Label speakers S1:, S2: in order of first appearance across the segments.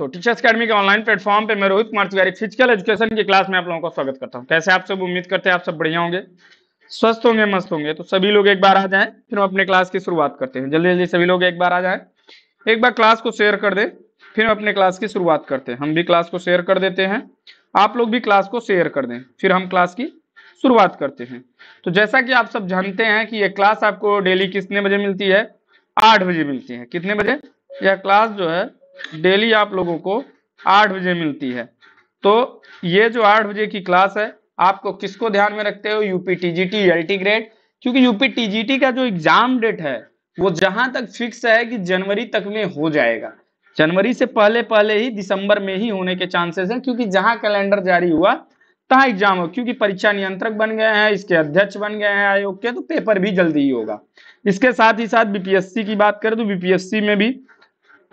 S1: तो teachers academy के online platform पे मैं रोहित कुमार तिवारी फिजिकल एजुकेशन की क्लास में आप लोगों का स्वागत करता हूँ कैसे आप सब उम्मीद करते हैं आप सब बढ़िया होंगे स्वस्थ होंगे मस्त होंगे तो सभी लोग एक बार आ जाएं फिर हम अपने क्लास की शुरुआत करते हैं जल्दी जल्दी सभी लोग एक बार आ जाए एक बार क्लास को शेयर कर दे फिर हम अपने क्लास की शुरुआत करते हैं हम भी क्लास को शेयर कर देते हैं आप लोग भी क्लास को शेयर कर दें फिर हम क्लास की शुरुआत करते हैं तो जैसा कि आप सब जानते हैं कि यह क्लास आपको डेली कितने बजे मिलती है आठ बजे मिलती है कितने बजे यह क्लास जो है डेली आप लोगों को आठ बजे मिलती है तो ये जो आठ बजे की क्लास है आपको किसको ध्यान में रखते हो यूपी टीजीटी एलटी ग्रेड क्योंकि यूपी टीजीटी का जो एग्जाम डेट है वो जहां तक फिक्स है कि जनवरी तक में हो जाएगा जनवरी से पहले पहले ही दिसंबर में ही होने के चांसेस हैं क्योंकि जहां कैलेंडर जारी हुआ तहां एग्जाम हो क्योंकि परीक्षा नियंत्रक बन गए हैं इसके अध्यक्ष बन गए हैं आयोग के तो पेपर भी जल्दी ही होगा इसके साथ ही साथ बीपीएससी की बात करें तो बीपीएससी में भी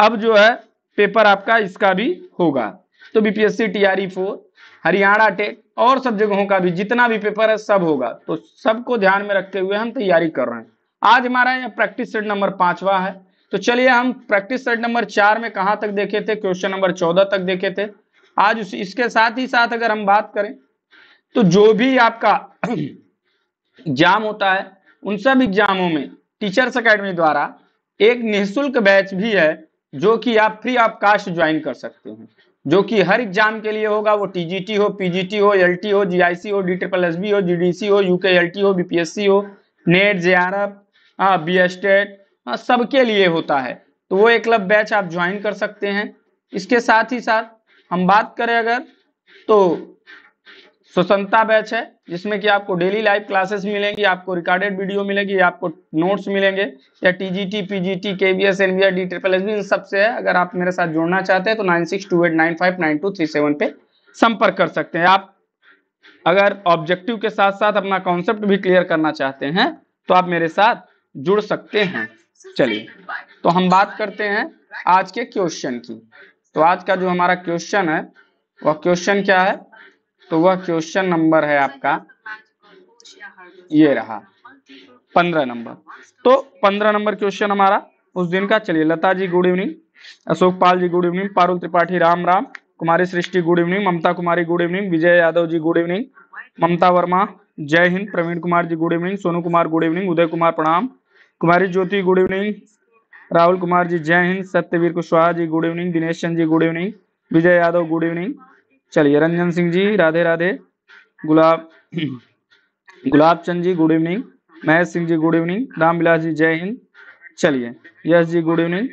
S1: अब जो है पेपर आपका इसका भी होगा तो BPSC TRE four Haryana TET और सब जगहों का भी जितना भी पेपर है सब होगा तो सबको ध्यान में रखते हुए हम तैयारी कर रहे हैं आज हमारा यह प्रैक्टिस सेट नंबर पांचवा है तो चलिए हम प्रैक्टिस सेट नंबर चार में कहा तक देखे थे क्वेश्चन नंबर चौदह तक देखे थे आज उस, इसके साथ ही साथ अगर हम बात करें तो जो भी आपका एग्जाम होता है उन सब एग्जामों में टीचर्स अकेडमी द्वारा एक निःशुल्क बैच भी है जो कि आप फ्री ऑफ कास्ट ज्वाइन कर सकते हैं जो कि हर एग्जाम के लिए होगा वो टीजीटी हो पीजीटी हो एलटी हो जीआईसी हो डी ट्रिपल एस बी हो जीडीसी हो यूके एलटी हो बीपीएससी हो NET J R F B S TET सबके लिए होता है तो वो एक लब बैच आप ज्वाइन कर सकते हैं इसके साथ ही साथ हम बात करें अगर तो सुसंता बैच है जिसमें कि आपको डेली लाइव क्लासेस मिलेंगी आपको रिकॉर्डेड वीडियो मिलेगी आपको नोट्स मिलेंगे या TGT PGT KVS NVR D triple S इन सबसे है अगर आप मेरे साथ जुड़ना चाहते हैं तो nine six two eight nine five nine two three seven पे संपर्क कर सकते हैं आप अगर ऑब्जेक्टिव के साथ साथ अपना कॉन्सेप्ट भी क्लियर करना चाहते हैं तो आप मेरे साथ जुड़ सकते हैं चलिए तो हम बात करते हैं आज के क्वेश्चन की तो आज का जो हमारा क्वेश्चन है वह क्वेश्चन क्या है तो वह क्वेश्चन नंबर है आपका ये रहा पंद्रह नंबर तो पंद्रह नंबर क्वेश्चन हमारा उस दिन का चलिए Lata ji good evening Ashok Pal ji good evening Parul Tripathi Ram Ram Kumari Srishti good evening Mamta Kumari good evening Vijay Yadav ji good evening Mamta Verma जय Hind Praveen Kumar ji good evening Sonu Kumar good evening Uday Kumar प्रणाम कुमारी ज्योति गुड इवनिंग राहुल कुमार जी जय Hind Satyaveer Kushwaha ji good evening Dinesh Chand ji good evening Vijay Yadav good evening चलिए Ranjan Singh ji Radhe Radhe Gulab Gulab Chand ji good evening Mahesh Singh ji good evening Ramvilas ji जय हिंद चलिए यश जी गुड इवनिंग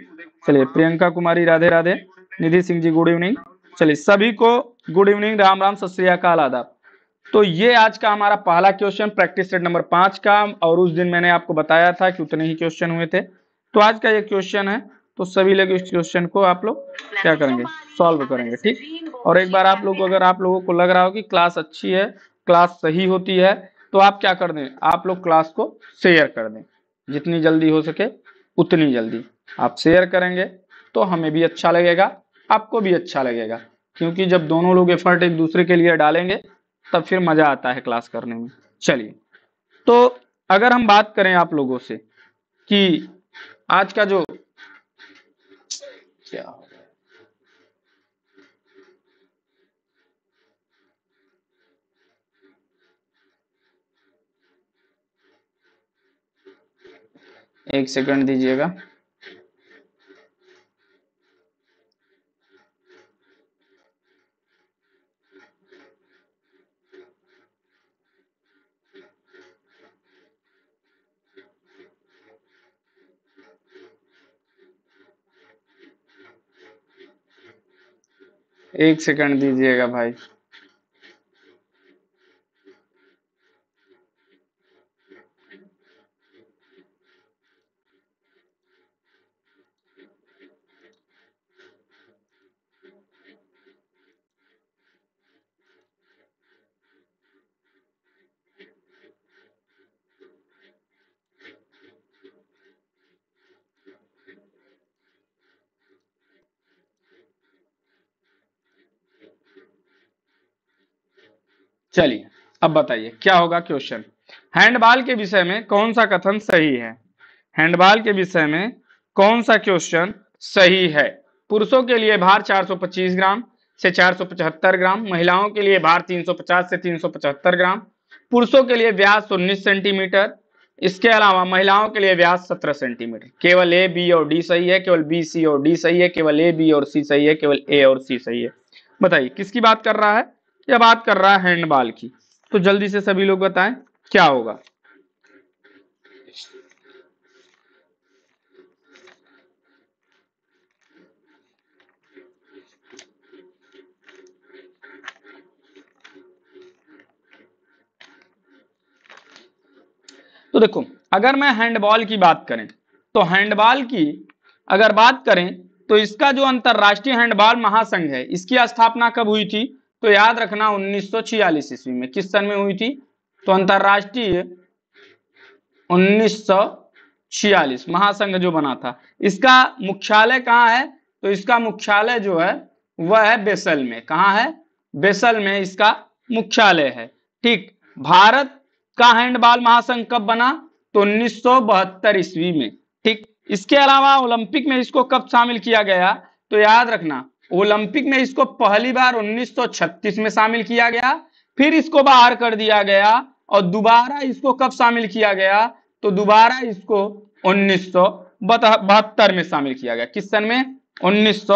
S1: चलिए प्रियंका कुमारी राधे राधे निधि सिंह जी गुड इवनिंग चलिए सभी को गुड इवनिंग राम राम सत श्रीकाल आदाब तो ये आज का हमारा पहला क्वेश्चन प्रैक्टिस सेट नंबर पांच का और उस दिन मैंने आपको बताया था कि उतने ही क्वेश्चन हुए थे तो आज का ये क्वेश्चन है तो सभी लोग इस क्वेश्चन को आप लोग क्या करेंगे सॉल्व तो करेंगे ठीक और एक बार आप लोग अगर आप लोगों को लग रहा हो कि क्लास अच्छी है क्लास सही होती है तो आप क्या कर दें आप लोग क्लास को शेयर कर दें जितनी जल्दी हो सके उतनी जल्दी आप शेयर करेंगे तो हमें भी अच्छा लगेगा आपको भी अच्छा लगेगा क्योंकि जब दोनों लोग एफर्ट एक दूसरे के लिए डालेंगे तब फिर मजा आता है क्लास करने में चलिए तो अगर हम बात करें आप लोगों से कि आज का जो scale. एक सेकंड दीजिएगा एक सेकंड दीजिएगा भाई चलिए अब बताइए क्या होगा क्वेश्चन हैंडबॉल के विषय में कौन सा कथन सही है हैंडबॉल के विषय में कौन सा क्वेश्चन सही है पुरुषों के लिए भार 425 ग्राम से 475 ग्राम महिलाओं के लिए भार 350 से 375 ग्राम पुरुषों के लिए व्यास 19 सेंटीमीटर इसके अलावा महिलाओं के लिए व्यास 17 सेंटीमीटर केवल ए बी और डी सही है केवल बी सी और डी सही है केवल ए बी और सी सही है केवल ए और सी सही है बताइए किसकी बात कर रहा है या बात कर रहा है हैंडबॉल की तो जल्दी से सभी लोग बताएं क्या होगा तो देखो अगर मैं हैंडबॉल की बात करें तो हैंडबॉल की अगर बात करें तो इसका जो अंतर्राष्ट्रीय हैंडबॉल महासंघ है इसकी स्थापना कब हुई थी तो याद रखना 1946 ईस्वी में किस सन में हुई थी तो अंतरराष्ट्रीय 1946 महासंघ जो बना था इसका मुख्यालय कहाँ है तो इसका मुख्यालय जो है वह है बेसल में कहा है बेसल में इसका मुख्यालय है ठीक भारत का हैंडबॉल महासंघ कब बना तो उन्नीस ईस्वी में ठीक इसके अलावा ओलंपिक में इसको कब शामिल किया गया तो याद रखना ओलंपिक में इसको पहली बार 1936 में शामिल किया गया फिर इसको बाहर कर दिया गया और दोबारा इसको कब शामिल किया गया तो दोबारा इसको उन्नीस में शामिल किया गया किस सन में उन्नीस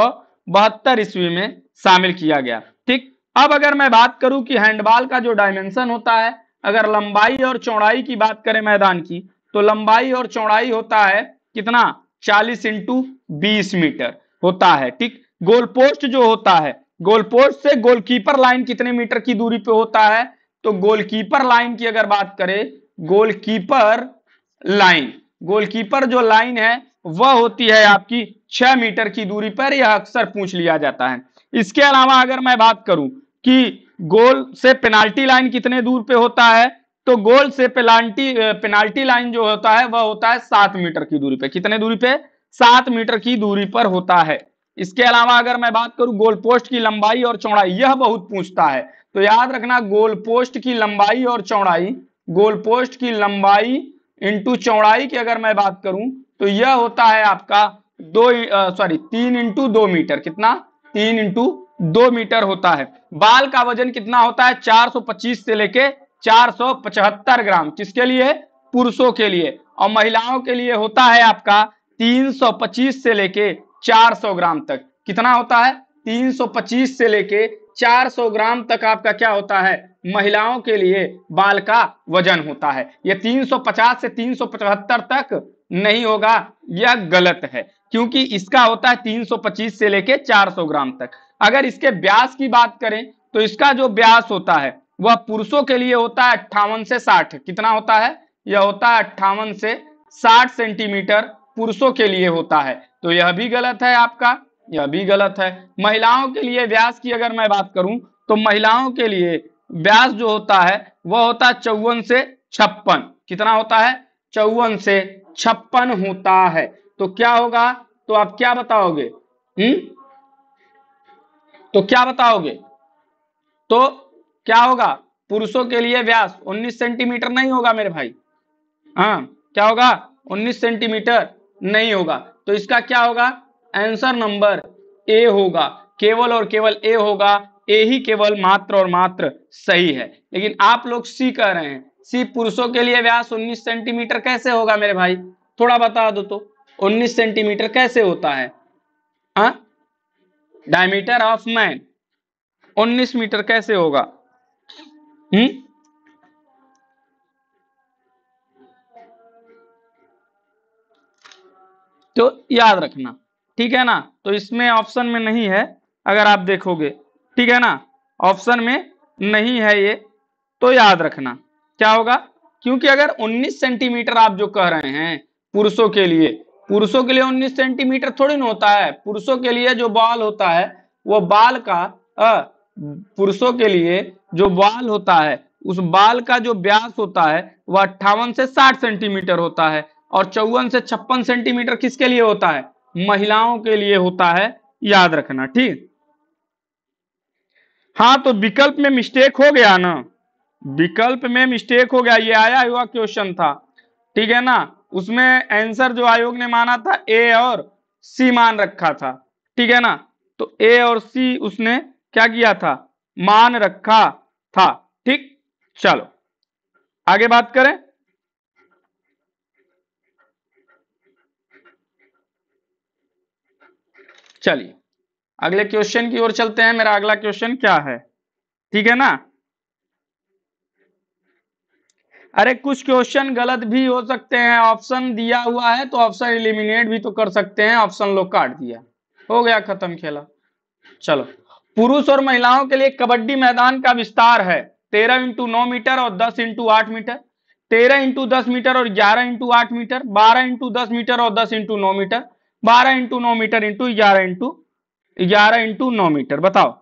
S1: ईस्वी में शामिल किया गया ठीक अब अगर मैं बात करूं कि हैंडबॉल का जो डायमेंशन होता है अगर लंबाई और चौड़ाई की बात करें मैदान की तो लंबाई और चौड़ाई होता है कितना 40 इंटू बीस मीटर होता है ठीक गोल पोस्ट जो होता है गोल पोस्ट से गोलकीपर लाइन कितने मीटर की दूरी पे होता है तो गोलकीपर लाइन की अगर बात करें गोलकीपर लाइन गोलकीपर जो लाइन है वह होती है आपकी छह मीटर की दूरी पर यह अक्सर पूछ लिया जाता है इसके अलावा अगर मैं बात करूं कि गोल से पेनाल्टी लाइन कितने दूर पे होता है तो गोल से पेनाल्टी पेनाल्टी लाइन जो होता है वह होता है सात मीटर की दूरी पर कितने दूरी पे सात मीटर की दूरी पर होता है इसके अलावा अगर मैं बात करूं गोल पोस्ट की लंबाई और चौड़ाई यह बहुत पूछता है तो याद रखना गोल पोस्ट की लंबाई और चौड़ाई गोल पोस्ट की लंबाई इंटू चौड़ाई की अगर मैं बात करूं तो यह होता है आपका दो सॉरी तीन इंटू दो मीटर कितना तीन इंटू दो मीटर होता है बाल का वजन कितना होता है 425 से लेके 475 ग्राम किसके लिए पुरुषों के लिए और महिलाओं के लिए होता है आपका 325 से लेके 400 ग्राम तक कितना होता है 325 से लेके 400 ग्राम तक आपका क्या होता है महिलाओं के लिए बाल का वजन होता है यह 350 से 375 तक नहीं होगा यह गलत है क्योंकि इसका होता है 325 से लेके 400 ग्राम तक अगर इसके ब्यास की बात करें तो इसका जो ब्यास होता है वह पुरुषों के लिए होता है अट्ठावन से साठ कितना होता है यह होता है अट्ठावन से साठ सेंटीमीटर पुरुषों के लिए होता है तो यह भी गलत है आपका यह भी गलत है महिलाओं के लिए व्यास की अगर मैं बात करूं तो महिलाओं के लिए व्यास जो होता है वह होता है चौवन से छप्पन कितना होता है चौवन से छप्पन होता है तो क्या होगा तो आप क्या बताओगे हम्म तो क्या बताओगे तो क्या होगा पुरुषों के लिए व्यास 19 सेंटीमीटर नहीं होगा मेरे भाई हाँ क्या होगा 19 सेंटीमीटर नहीं होगा तो इसका क्या होगा आंसर नंबर ए होगा केवल और केवल ए होगा ए ही केवल मात्र और मात्र सही है लेकिन आप लोग सी कह रहे हैं सी पुरुषों के लिए व्यास 19 सेंटीमीटर कैसे होगा मेरे भाई थोड़ा बता दो तो 19 सेंटीमीटर कैसे होता है डायमीटर ऑफ मैन 19 मीटर कैसे होगा हम्म तो याद रखना ठीक है ना तो इसमें ऑप्शन में नहीं है अगर आप देखोगे ठीक है ना ऑप्शन में नहीं है ये तो याद रखना क्या होगा क्योंकि अगर 19 सेंटीमीटर आप जो कह रहे हैं पुरुषों के लिए पुरुषों के लिए 19 सेंटीमीटर थोड़ी ना होता है पुरुषों के लिए जो बाल होता है वो बाल का पुरुषों के लिए जो बाल होता है उस बाल का जो व्यास होता है वह अट्ठावन से साठ सेंटीमीटर होता है और चौवन से छप्पन सेंटीमीटर किसके लिए होता है महिलाओं के लिए होता है याद रखना ठीक हाँ तो विकल्प में मिस्टेक हो गया ना विकल्प में मिस्टेक हो गया ये आया हुआ क्वेश्चन था ठीक है ना उसमें आंसर जो आयोग ने माना था ए और सी मान रखा था ठीक है ना तो ए और सी उसने क्या किया था मान रखा था ठीक चलो आगे बात करें चलिए अगले क्वेश्चन की ओर चलते हैं मेरा अगला क्वेश्चन क्या है ठीक है ना अरे कुछ क्वेश्चन गलत भी हो सकते हैं ऑप्शन दिया हुआ है तो ऑप्शन इलिमिनेट भी तो कर सकते हैं ऑप्शन लोग काट दिया हो गया खत्म खेला चलो पुरुष और महिलाओं के लिए कबड्डी मैदान का विस्तार है तेरह इंटू नौ मीटर और दस इंटू आठ मीटर तेरह इंटू दस मीटर और ग्यारह इंटू आठ मीटर बारह इंटू दस मीटर और दस इंटू नौ मीटर बारह इंटू नौ मीटर इंटू ग्यारह इंटू ग्यारह इंटू नौ मीटर बताओ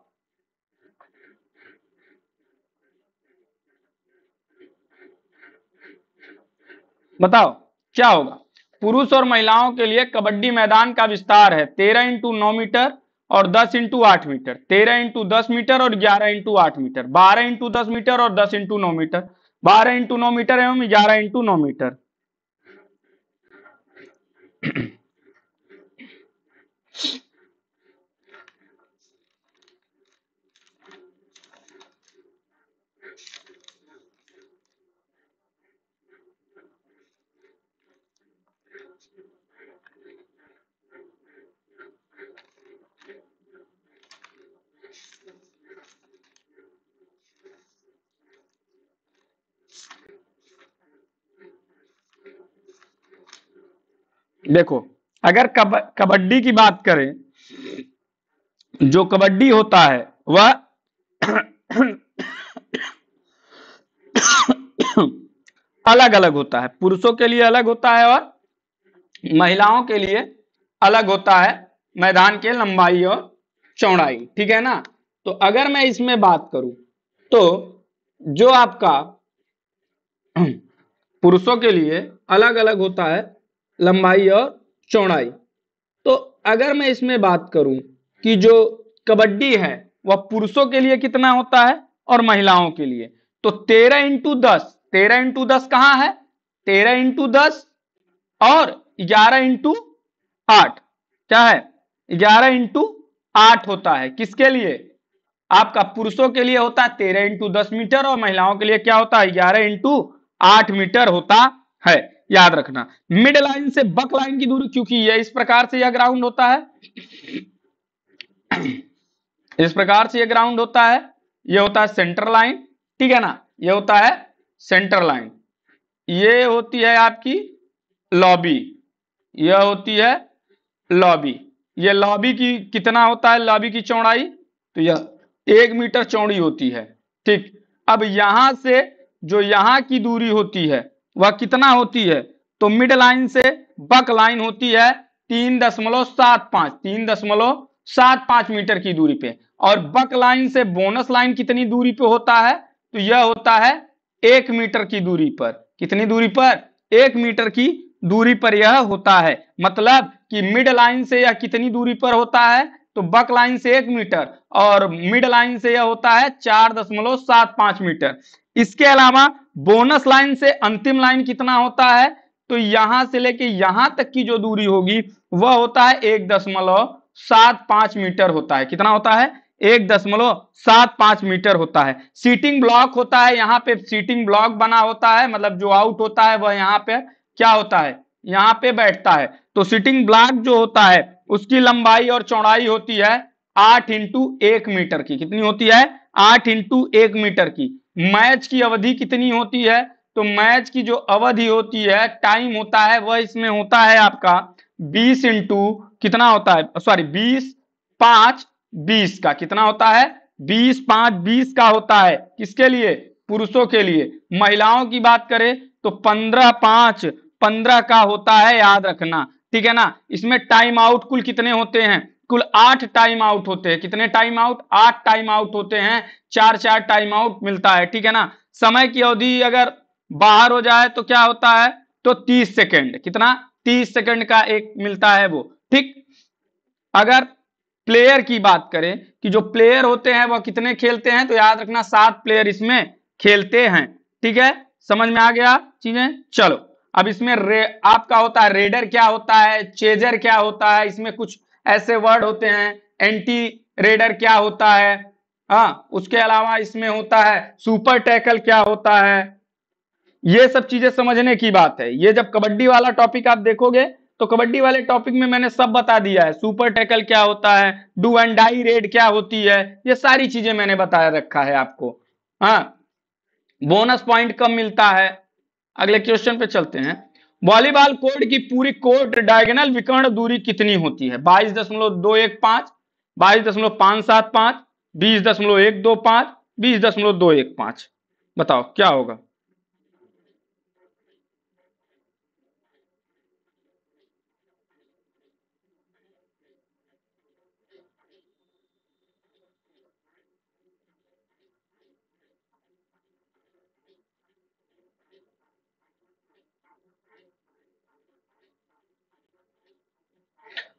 S1: बताओ क्या होगा पुरुष और महिलाओं के लिए कबड्डी मैदान का विस्तार है तेरह इंटू नौ मीटर और दस इंटू आठ मीटर तेरह इंटू दस मीटर और ग्यारह इंटू आठ मीटर बारह इंटू दस मीटर और दस इंटू नौ मीटर बारह इंटू नौ मीटर एवं ग्यारह इंटू नौ मीटर देखो अगर कब कबड्डी की बात करें जो कबड्डी होता है वह अलग अलग होता है पुरुषों के लिए अलग होता है और महिलाओं के लिए अलग होता है मैदान के लंबाई और चौड़ाई ठीक है ना तो अगर मैं इसमें बात करूं तो जो आपका पुरुषों के लिए अलग अलग होता है लंबाई और चौड़ाई तो अगर मैं इसमें बात करूं कि जो कबड्डी है वह पुरुषों के लिए कितना होता है और महिलाओं के लिए तो तेरह इंटू दस तेरह इंटू दस कहां है तेरह इंटू दस और ग्यारह इंटू आठ क्या है ग्यारह इंटू आठ होता है किसके लिए आपका पुरुषों के लिए होता है तेरह इंटू दस मीटर और महिलाओं के लिए क्या होता है ग्यारह इंटू आठ मीटर होता है याद रखना मिड लाइन से बक लाइन की दूरी क्योंकि है इस प्रकार से यह ग्राउंड होता है इस प्रकार से यह ग्राउंड होता है यह होता है सेंटर लाइन ठीक है ना यह होता है सेंटर लाइन ये होती है आपकी लॉबी यह होती है लॉबी यह लॉबी की कितना होता है लॉबी की चौड़ाई तो यह एक मीटर चौड़ी होती है ठीक अब यहां से जो यहां की दूरी होती है वह कितना होती है तो मिड लाइन से बक लाइन होती है तीन दशमलव सात पांच तीन दशमलव सात पांच मीटर की दूरी पे और बक लाइन से बोनस लाइन कितनी दूरी पे होता है तो यह होता है एक मीटर की दूरी पर कितनी दूरी पर एक मीटर की दूरी पर यह होता है मतलब कि मिड लाइन से यह कितनी दूरी पर होता है तो बक लाइन से एक मीटर और मिड लाइन से यह होता है चार दशमलव सात पांच मीटर इसके अलावा बोनस लाइन से अंतिम लाइन कितना होता है तो यहां से लेके यहां तक की जो दूरी होगी वह होता है एक दशमलव सात पांच मीटर होता है कितना होता है एक दशमलव सात पांच मीटर होता है सीटिंग ब्लॉक होता है यहाँ पे सीटिंग ब्लॉक बना होता है मतलब जो आउट होता है वह यहाँ पे क्या होता है यहाँ पे बैठता है तो सीटिंग ब्लॉक जो होता है उसकी लंबाई और चौड़ाई होती है आठ इंटू एक मीटर की कितनी होती है आठ इंटू एक मीटर की मैच की अवधि कितनी होती है तो मैच की जो अवधि होती है टाइम होता है वह इसमें होता है आपका 20 इंटू कितना होता है सॉरी 20 पांच 20 का कितना होता है 20 पांच 20 का होता है किसके लिए पुरुषों के लिए महिलाओं की बात करें तो 15 पांच 15 का होता है याद रखना ठीक है ना इसमें टाइम आउट कुल कितने होते हैं कुल आठ टाइम आउट होते हैं कितने टाइम आउट आठ टाइम आउट होते हैं चार चार टाइम आउट मिलता है ठीक है ना समय की अवधि अगर बाहर हो जाए तो क्या होता है तो तीस सेकेंड कितना तीस सेकेंड का एक मिलता है वो ठीक अगर प्लेयर की बात करें कि जो प्लेयर होते हैं वह कितने खेलते हैं तो याद रखना सात प्लेयर इसमें खेलते हैं ठीक है समझ में आ गया चीजें चलो अब इसमें आपका होता है रेडर क्या होता है चेजर क्या होता है इसमें कुछ ऐसे वर्ड होते हैं एंटी रेडर क्या होता है हाँ उसके अलावा इसमें होता है सुपर टैकल क्या होता है ये सब चीजें समझने की बात है ये जब कबड्डी वाला टॉपिक आप देखोगे तो कबड्डी वाले टॉपिक में मैंने सब बता दिया है सुपर टैकल क्या होता है डू एंड डाई रेड क्या होती है ये सारी चीजें मैंने बताया रखा है आपको हाँ बोनस पॉइंट कब मिलता है अगले क्वेश्चन पे चलते हैं वॉलीबॉल कोर्ट की पूरी कोर्ट डायगोनल विकर्ण दूरी कितनी होती है बाईस दशमलव दो एक पांच बाईस दशमलव पांच सात पांच बीस दशमलव एक दो पांच बीस दशमलव दो एक पांच बताओ क्या होगा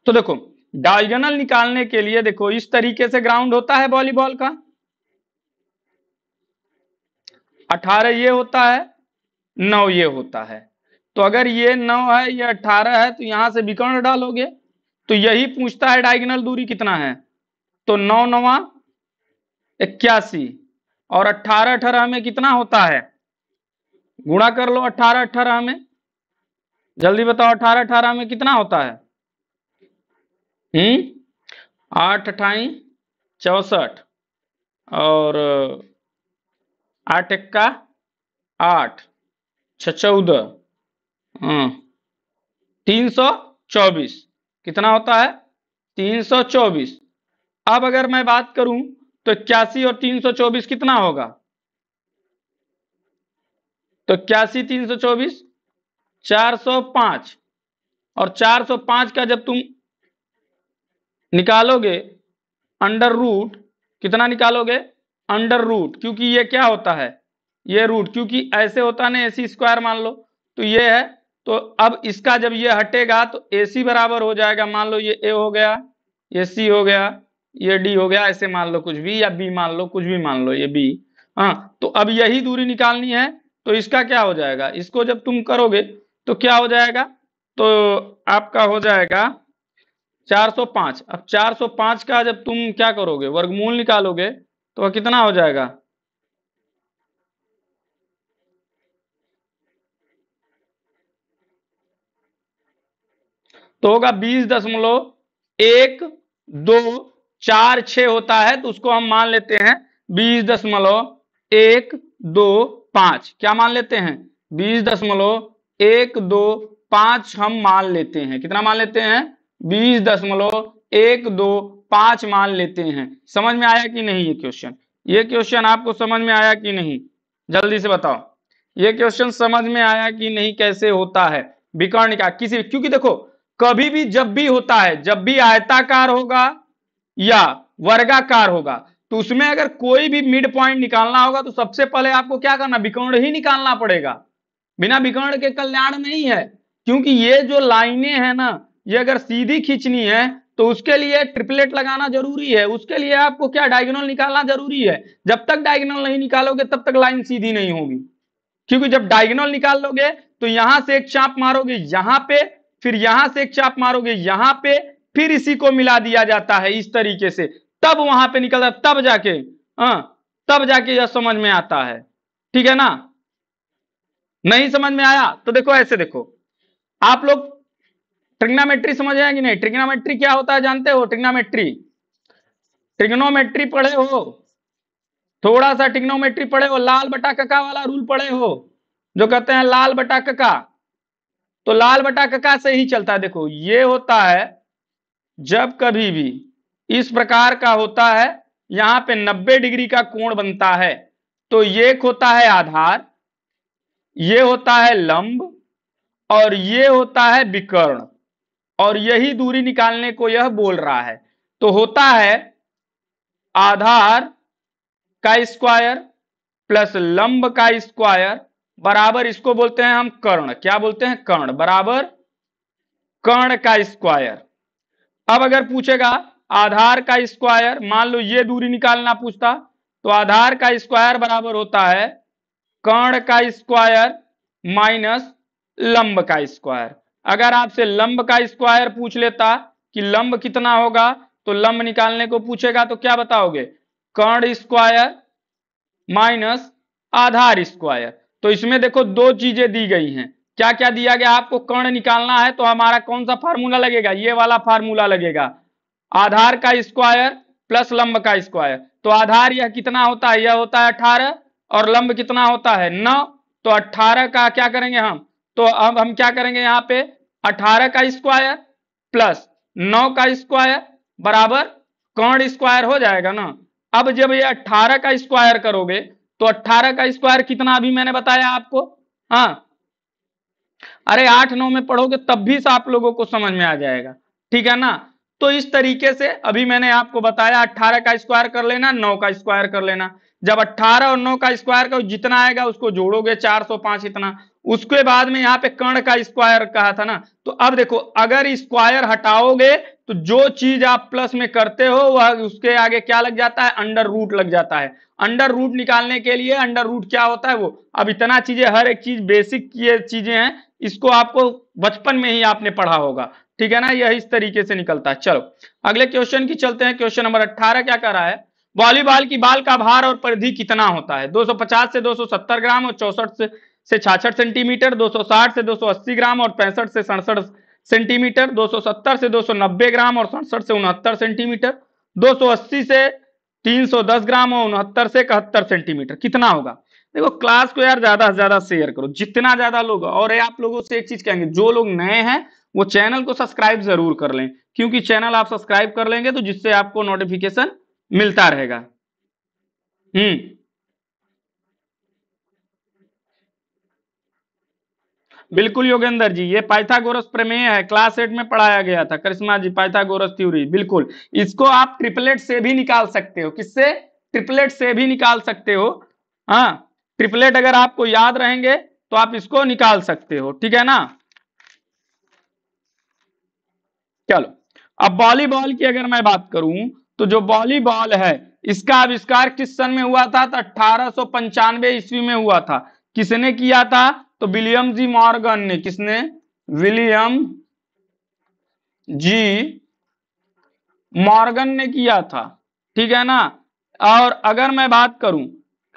S1: तो देखो डायगोनल निकालने के लिए देखो इस तरीके से ग्राउंड होता है वॉलीबॉल का अठारह ये होता है नौ ये होता है तो अगर ये नौ है ये अठारह है तो यहां से विकर्ण डालोगे तो यही पूछता है डायगोनल दूरी कितना है तो नौ नवा इक्यासी और अट्ठारह अठारह में कितना होता है गुणा कर लो अट्ठारह अठारह में जल्दी बताओ अठारह अठारह में कितना होता है हम्म आठ अठाई चौसठ और आठ इक्का आठ छ चौदह हम्म। तीन सौ चौबीस कितना होता है तीन सौ चौबीस अब अगर मैं बात करूं तो इक्यासी और तीन सौ चौबीस कितना होगा तो इक्यासी तीन सौ चौबीस चार सौ पांच और चार सौ पांच का जब तुम निकालोगे अंडर रूट कितना निकालोगे अंडर रूट क्योंकि ये क्या होता है ये रूट क्योंकि ऐसे होता ना एसी स्क्वायर मान लो तो ये है तो अब इसका जब ये हटेगा तो एसी बराबर हो जाएगा मान लो ये ए हो गया ये सी हो गया ये डी हो गया ऐसे मान लो कुछ भी या बी मान लो कुछ भी मान लो ये बी हाँ तो अब यही दूरी निकालनी है तो इसका क्या हो जाएगा इसको जब तुम करोगे तो क्या हो जाएगा तो आपका हो जाएगा 405 अब 405 का जब तुम क्या करोगे वर्गमूल निकालोगे तो वह कितना हो जाएगा तो होगा बीस दशमलव एक दो चार छ होता है तो उसको हम मान लेते हैं बीस दशमलव एक दो पांच क्या मान लेते हैं बीस दशमलव एक दो पांच हम मान लेते हैं कितना मान लेते हैं बीस दशमलव एक दो पांच मान लेते हैं समझ में आया कि नहीं ये क्वेश्चन ये क्वेश्चन आपको समझ में आया कि नहीं जल्दी से बताओ ये क्वेश्चन समझ में आया कि नहीं कैसे होता है विकर्ण का किसी क्योंकि देखो कभी भी जब भी होता है जब भी आयताकार होगा या वर्गाकार होगा तो उसमें अगर कोई भी मिड पॉइंट निकालना होगा तो सबसे पहले आपको क्या करना विकर्ण ही निकालना पड़ेगा बिना विकर्ण के कल्याण नहीं है क्योंकि ये जो लाइनें हैं ना ये अगर सीधी खींचनी है तो उसके लिए ट्रिपलेट लगाना जरूरी है उसके लिए आपको क्या डायगोनल निकालना जरूरी है जब तक डायगोनल नहीं निकालोगे तब तक लाइन सीधी नहीं होगी क्योंकि जब डायगोनल निकाल लोगे तो यहां से एक चाप मारोगे यहां पे फिर यहां से एक चाप मारोगे यहां पे फिर इसी को मिला दिया जाता है इस तरीके से तब वहां पे निकलता तब जाके आ, हाँ, तब जाके यह समझ में आता है ठीक है ना नहीं समझ में आया तो देखो ऐसे देखो आप लोग ट्रिग्नोमेट्री समझ आया कि नहीं ट्रिग्नोमेट्री क्या होता है जानते हो ट्रिग्नोमेट्री ट्रिग्नोमेट्री पढ़े हो थोड़ा सा ट्रिग्नोमेट्री पढ़े हो लाल बटा कका वाला रूल पढ़े हो जो कहते हैं लाल बटा कका तो लाल बटा कका से ही चलता है देखो ये होता है जब कभी भी इस प्रकार का होता है यहां पे 90 डिग्री का कोण बनता है तो ये होता है आधार ये होता है लंब और ये होता है विकर्ण और यही दूरी निकालने को यह बोल रहा है तो होता है आधार का स्क्वायर प्लस लंब का स्क्वायर बराबर इसको बोलते हैं हम कर्ण क्या बोलते हैं कर्ण बराबर कर्ण का स्क्वायर अब अगर पूछेगा आधार का स्क्वायर मान लो ये दूरी निकालना पूछता तो आधार का स्क्वायर बराबर होता है कर्ण का स्क्वायर माइनस लंब का स्क्वायर अगर आपसे लंब का स्क्वायर पूछ लेता कि लंब कितना होगा तो लंब निकालने को पूछेगा तो क्या बताओगे कर्ण स्क्वायर माइनस आधार स्क्वायर तो इसमें देखो दो चीजें दी गई हैं क्या क्या दिया गया आपको कर्ण निकालना है तो हमारा कौन सा फार्मूला लगेगा ये वाला फार्मूला लगेगा आधार का स्क्वायर प्लस लंब का स्क्वायर तो आधार यह कितना होता है यह होता है अठारह और लंब कितना होता है नौ तो अट्ठारह का क्या करेंगे हम तो अब हम क्या करेंगे यहाँ पे अठारह का स्क्वायर प्लस नौ का स्क्वायर बराबर कर्ण स्क्वायर हो जाएगा ना अब जब ये अठारह का स्क्वायर करोगे तो अट्ठारह का स्क्वायर कितना अभी मैंने बताया आपको हाँ अरे आठ नौ में पढ़ोगे तब भी आप लोगों को समझ में आ जाएगा ठीक है ना तो इस तरीके से अभी मैंने आपको बताया अट्ठारह का स्क्वायर कर लेना नौ का स्क्वायर कर लेना जब 18 और 9 का स्क्वायर का जितना आएगा उसको जोड़ोगे 405 इतना उसके बाद में यहां पे कर्ण का स्क्वायर कहा था ना तो अब देखो अगर स्क्वायर हटाओगे तो जो चीज आप प्लस में करते हो वह उसके आगे क्या लग जाता है अंडर रूट लग जाता है अंडर रूट निकालने के लिए अंडर रूट क्या होता है वो अब इतना चीजें हर एक चीज बेसिक ये चीजें हैं इसको आपको बचपन में ही आपने पढ़ा होगा ठीक है ना यह इस तरीके से निकलता है चलो अगले क्वेश्चन की चलते हैं क्वेश्चन नंबर अट्ठारह क्या कर रहा है वॉलीबॉल की बाल का भार और परिधि कितना होता है 250 से 270 ग्राम और चौसठ से से छाछठ सेंटीमीटर 260 से 280 ग्राम और पैंसठ से सड़सठ सेंटीमीटर 270 से 290 ग्राम और सड़सठ से उनहत्तर सेंटीमीटर 280 से 310 ग्राम और उनहत्तर से इकहत्तर सेंटीमीटर कितना होगा देखो क्लास को यार ज्यादा से ज्यादा शेयर करो जितना ज्यादा लोग और आप लोगों से एक चीज कहेंगे जो लोग नए हैं वो चैनल को सब्सक्राइब जरूर कर लें क्योंकि चैनल आप सब्सक्राइब कर लेंगे तो जिससे आपको नोटिफिकेशन मिलता रहेगा हम्म बिल्कुल योगेंद्र जी ये पाइथागोरस प्रमेय है क्लास एट में पढ़ाया गया था करिश्मा जी पाइथागोरस थ्योरी बिल्कुल इसको आप ट्रिपलेट से भी निकाल सकते हो किससे ट्रिपलेट से भी निकाल सकते हो हाँ ट्रिपलेट अगर आपको याद रहेंगे तो आप इसको निकाल सकते हो ठीक है ना चलो अब वॉलीबॉल की अगर मैं बात करूं तो जो वॉलीबॉल है इसका आविष्कार किस सन में हुआ था तो अठारह ईस्वी में हुआ था किसने किया था तो विलियम जी मॉर्गन ने किसने विलियम जी मॉर्गन ने किया था ठीक है ना और अगर मैं बात करूं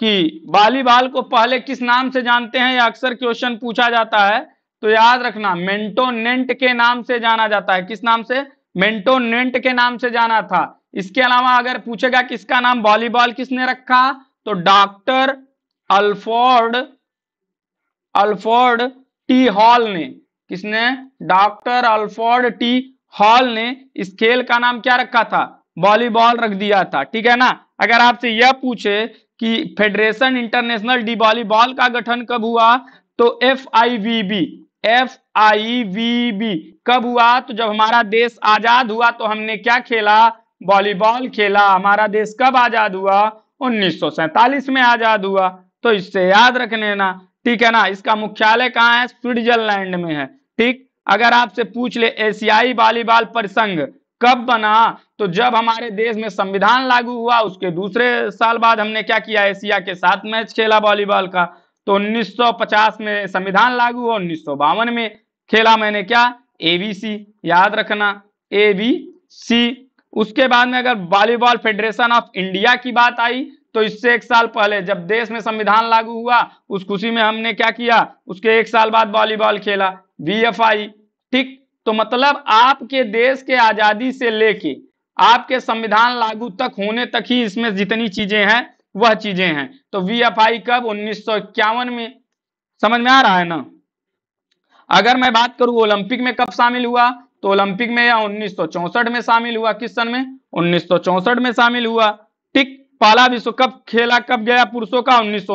S1: कि वॉलीबॉल को पहले किस नाम से जानते हैं या अक्सर क्वेश्चन पूछा जाता है तो याद रखना मेंटोनेंट के नाम से जाना जाता है किस नाम से मेंटोनेंट के नाम से जाना था इसके अलावा अगर पूछेगा किसका नाम वॉलीबॉल किसने रखा तो doctor Alford Alford T Hall ने किसने डॉक्टर अल्फोर्ड टी हॉल ने इस खेल का नाम क्या रखा था वॉलीबॉल रख दिया था ठीक है ना अगर आपसे यह पूछे कि फेडरेशन इंटरनेशनल डी वॉलीबॉल का गठन कब हुआ तो F I V B F I V B कब हुआ तो जब हमारा देश आजाद हुआ तो हमने क्या खेला वॉलीबॉल खेला हमारा देश कब आजाद हुआ उन्नीस में आजाद हुआ तो इससे याद रख लेना ठीक है ना इसका मुख्यालय कहाँ है स्विट्जरलैंड में है ठीक अगर आपसे पूछ ले एशियाई वॉलीबॉल परिसंघ कब बना तो जब हमारे देश में संविधान लागू हुआ उसके दूसरे साल बाद हमने क्या किया एशिया के साथ मैच खेला वॉलीबॉल का तो 1950 में संविधान लागू हुआ उन्नीस में खेला मैंने क्या एबीसी याद रखना एबीसी उसके बाद में अगर वॉलीबॉल फेडरेशन ऑफ इंडिया की बात आई तो इससे एक साल पहले जब देश में संविधान लागू हुआ उस खुशी में हमने क्या किया उसके एक साल बाद वॉलीबॉल खेला वी ठीक तो मतलब आपके देश के आजादी से लेके आपके संविधान लागू तक होने तक ही इसमें जितनी चीजें हैं वह चीजें हैं तो वी कब उन्नीस में समझ में आ रहा है ना अगर मैं बात करूं ओलंपिक में कब शामिल हुआ तो ओलंपिक में या 1964 में शामिल हुआ किस सन में उन्नीस में शामिल हुआ ठीक पहला विश्व कप खेला कब गया पुरुषों का उन्नीस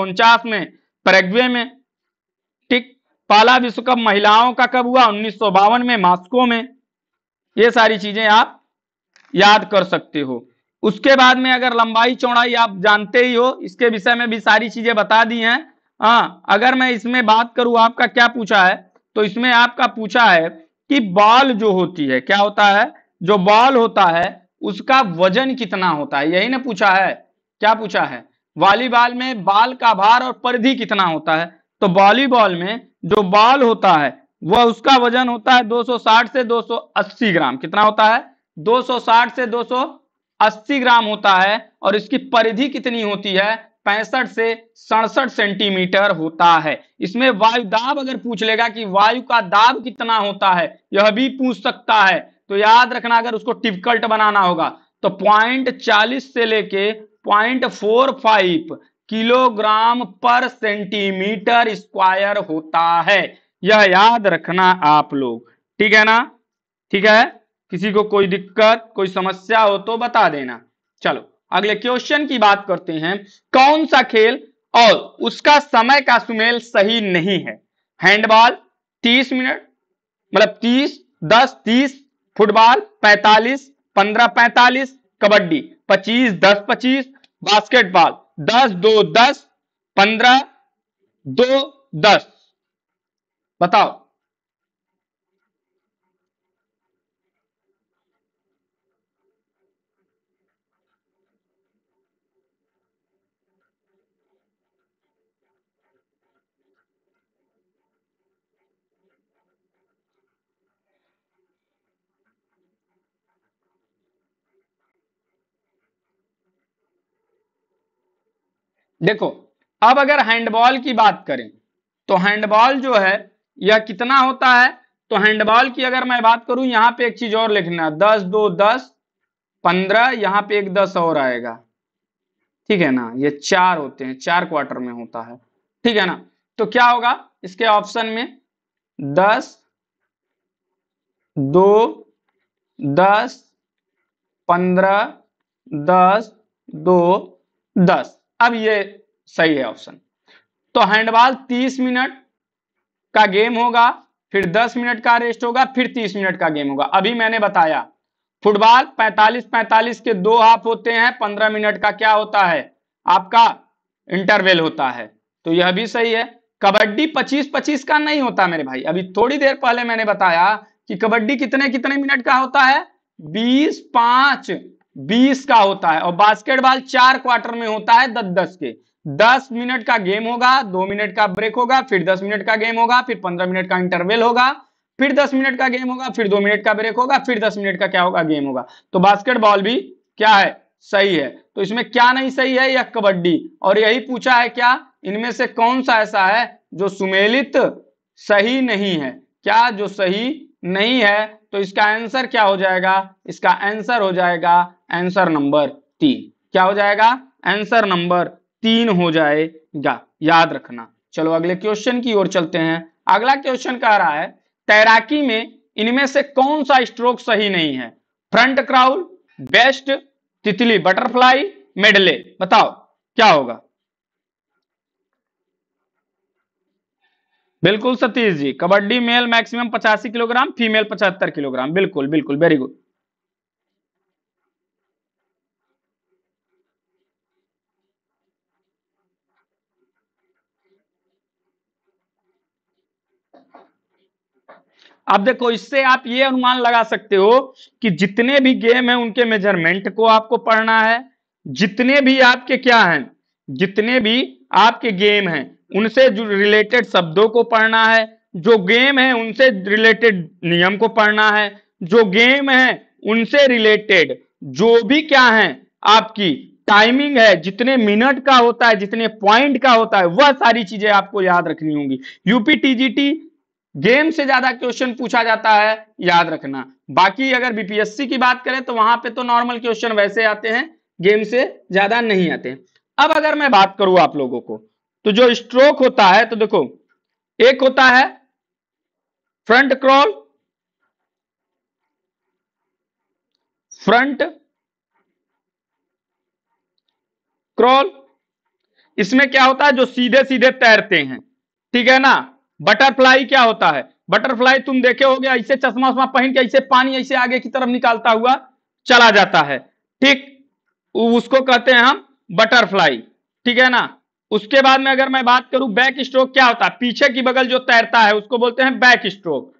S1: में पैराग्वे में ठीक पहला विश्व कप महिलाओं का कब हुआ उन्नीस में मास्को में ये सारी चीजें आप याद कर सकते हो उसके बाद में अगर लंबाई चौड़ाई आप जानते ही हो इसके विषय में भी सारी चीजें बता दी हैं हाँ अगर मैं इसमें बात करूं आपका क्या पूछा है तो इसमें आपका पूछा है कि बॉल जो होती है क्या होता है जो बॉल होता है उसका वजन कितना होता है यही ना पूछा है क्या पूछा है वॉलीबॉल में बाल का भार और परिधि कितना होता है तो वॉलीबॉल में जो बॉल होता है वह उसका वजन होता है 260 से 280 ग्राम कितना होता है 260 से 280 ग्राम होता है और इसकी परिधि कितनी होती है पैंसठ से सड़सठ सेंटीमीटर होता है इसमें वायु दाब अगर पूछ लेगा कि वायु का दाब कितना होता है यह भी पूछ सकता है तो याद रखना अगर उसको टिपकल्ट बनाना होगा तो पॉइंट चालीस से लेके पॉइंट फोर फाइव किलोग्राम पर सेंटीमीटर स्क्वायर होता है यह याद रखना आप लोग ठीक है ना ठीक है किसी को कोई दिक्कत कोई समस्या हो तो बता देना चलो अगले क्वेश्चन की बात करते हैं कौन सा खेल और उसका समय का सुमेल सही नहीं है हैंडबॉल 30 मिनट मतलब 30 10 30 फुटबॉल 45 15 45 कबड्डी पच्चीस दस पच्चीस बास्केटबॉल दस दो दस पंद्रह दो दस बताओ देखो अब अगर हैंडबॉल की बात करें तो हैंडबॉल जो है यह कितना होता है तो हैंडबॉल की अगर मैं बात करूं यहां पे एक चीज और लिखना दस दो दस पंद्रह यहां पे एक दस और आएगा ठीक है ना ये चार होते हैं चार क्वार्टर में होता है ठीक है ना तो क्या होगा इसके ऑप्शन में दस दो दस पंद्रह दस दो दस अब ये सही है ऑप्शन तो हैंडबॉल 30 मिनट का गेम होगा फिर 10 मिनट का रेस्ट होगा फिर 30 मिनट का गेम होगा अभी मैंने बताया फुटबॉल 45 45 के दो हाफ होते हैं 15 मिनट का क्या होता है आपका इंटरवेल होता है तो यह भी सही है कबड्डी 25 25 का नहीं होता मेरे भाई अभी थोड़ी देर पहले मैंने बताया कि कबड्डी कितने कितने मिनट का होता है बीस पांच बीस का होता है और बास्केटबॉल चार क्वार्टर में होता है दस दस के दस मिनट का गेम होगा दो मिनट का ब्रेक होगा फिर दस मिनट का गेम होगा फिर पंद्रह मिनट का इंटरवेल होगा फिर दस मिनट का गेम होगा फिर दो मिनट का ब्रेक होगा फिर दस मिनट का क्या होगा गेम होगा तो बास्केटबॉल भी क्या है सही है तो इसमें क्या नहीं सही है यह कबड्डी और यही पूछा है क्या इनमें से कौन सा ऐसा है जो सुमेलित सही नहीं है क्या जो सही नहीं है तो इसका आंसर क्या हो जाएगा इसका आंसर हो जाएगा आंसर नंबर तीन क्या हो जाएगा आंसर नंबर तीन हो जाएगा याद रखना चलो अगले क्वेश्चन की ओर चलते हैं अगला क्वेश्चन कह रहा है तैराकी में इनमें से कौन सा स्ट्रोक सही नहीं है फ्रंट क्राउल बेस्ट तितली बटरफ्लाई मेडले बताओ क्या होगा बिल्कुल सतीश जी कबड्डी मेल मैक्सिमम पचासी किलोग्राम फीमेल पचहत्तर किलोग्राम बिल्कुल बिल्कुल वेरी गुड अब देखो इससे आप ये अनुमान लगा सकते हो कि जितने भी गेम है उनके मेजरमेंट को आपको पढ़ना है जितने भी आपके क्या हैं जितने भी आपके गेम हैं उनसे रिलेटेड शब्दों को पढ़ना है जो गेम है उनसे रिलेटेड नियम को पढ़ना है जो गेम है उनसे रिलेटेड जो भी क्या है आपकी टाइमिंग है जितने मिनट का होता है जितने पॉइंट का होता है वह सारी चीजें आपको याद रखनी होंगी यूपी टीजीटी गेम से ज्यादा क्वेश्चन पूछा जाता है याद रखना बाकी अगर बीपीएससी की बात करें तो वहां पे तो नॉर्मल क्वेश्चन वैसे आते हैं गेम से ज्यादा नहीं आते अब अगर मैं बात करूं आप लोगों को तो जो स्ट्रोक होता है तो देखो एक होता है फ्रंट क्रॉल फ्रंट क्रॉल इसमें क्या होता है जो सीधे सीधे तैरते हैं ठीक है ना बटरफ्लाई क्या होता है बटरफ्लाई तुम देखे होगे ऐसे चश्मा उश्मा पहन के ऐसे पानी ऐसे आगे की तरफ निकालता हुआ चला जाता है ठीक उसको कहते हैं हम बटरफ्लाई ठीक है ना उसके बाद में अगर मैं बात करूं बैक स्ट्रोक क्या होता है पीछे की बगल जो तैरता है उसको बोलते हैं बैक स्ट्रोक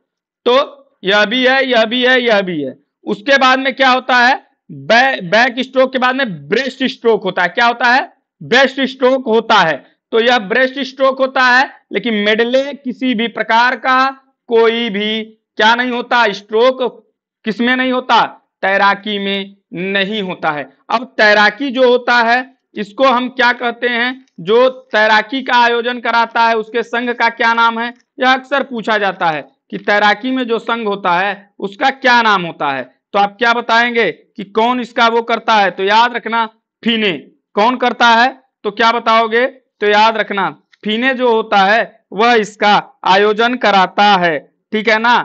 S1: तो यह भी है यह भी है यह भी है उसके बाद में क्या होता है बैक स्ट्रोक के बाद में ब्रेस्ट स्ट्रोक होता है क्या होता है ब्रेस्ट स्ट्रोक होता है तो यह ब्रेस्ट स्ट्रोक होता है लेकिन मेडले किसी भी प्रकार का कोई भी क्या नहीं होता स्ट्रोक किसमें नहीं होता तैराकी में नहीं होता है अब तैराकी जो होता है इसको हम क्या कहते हैं जो तैराकी का आयोजन कराता है उसके संघ का क्या नाम है यह अक्सर पूछा जाता है कि तैराकी में जो संघ होता है उसका क्या नाम होता है तो आप क्या बताएंगे कि कौन इसका वो करता है तो याद रखना फीने कौन करता है तो क्या बताओगे तो याद रखना फीने जो होता है वह इसका आयोजन कराता है ठीक है ना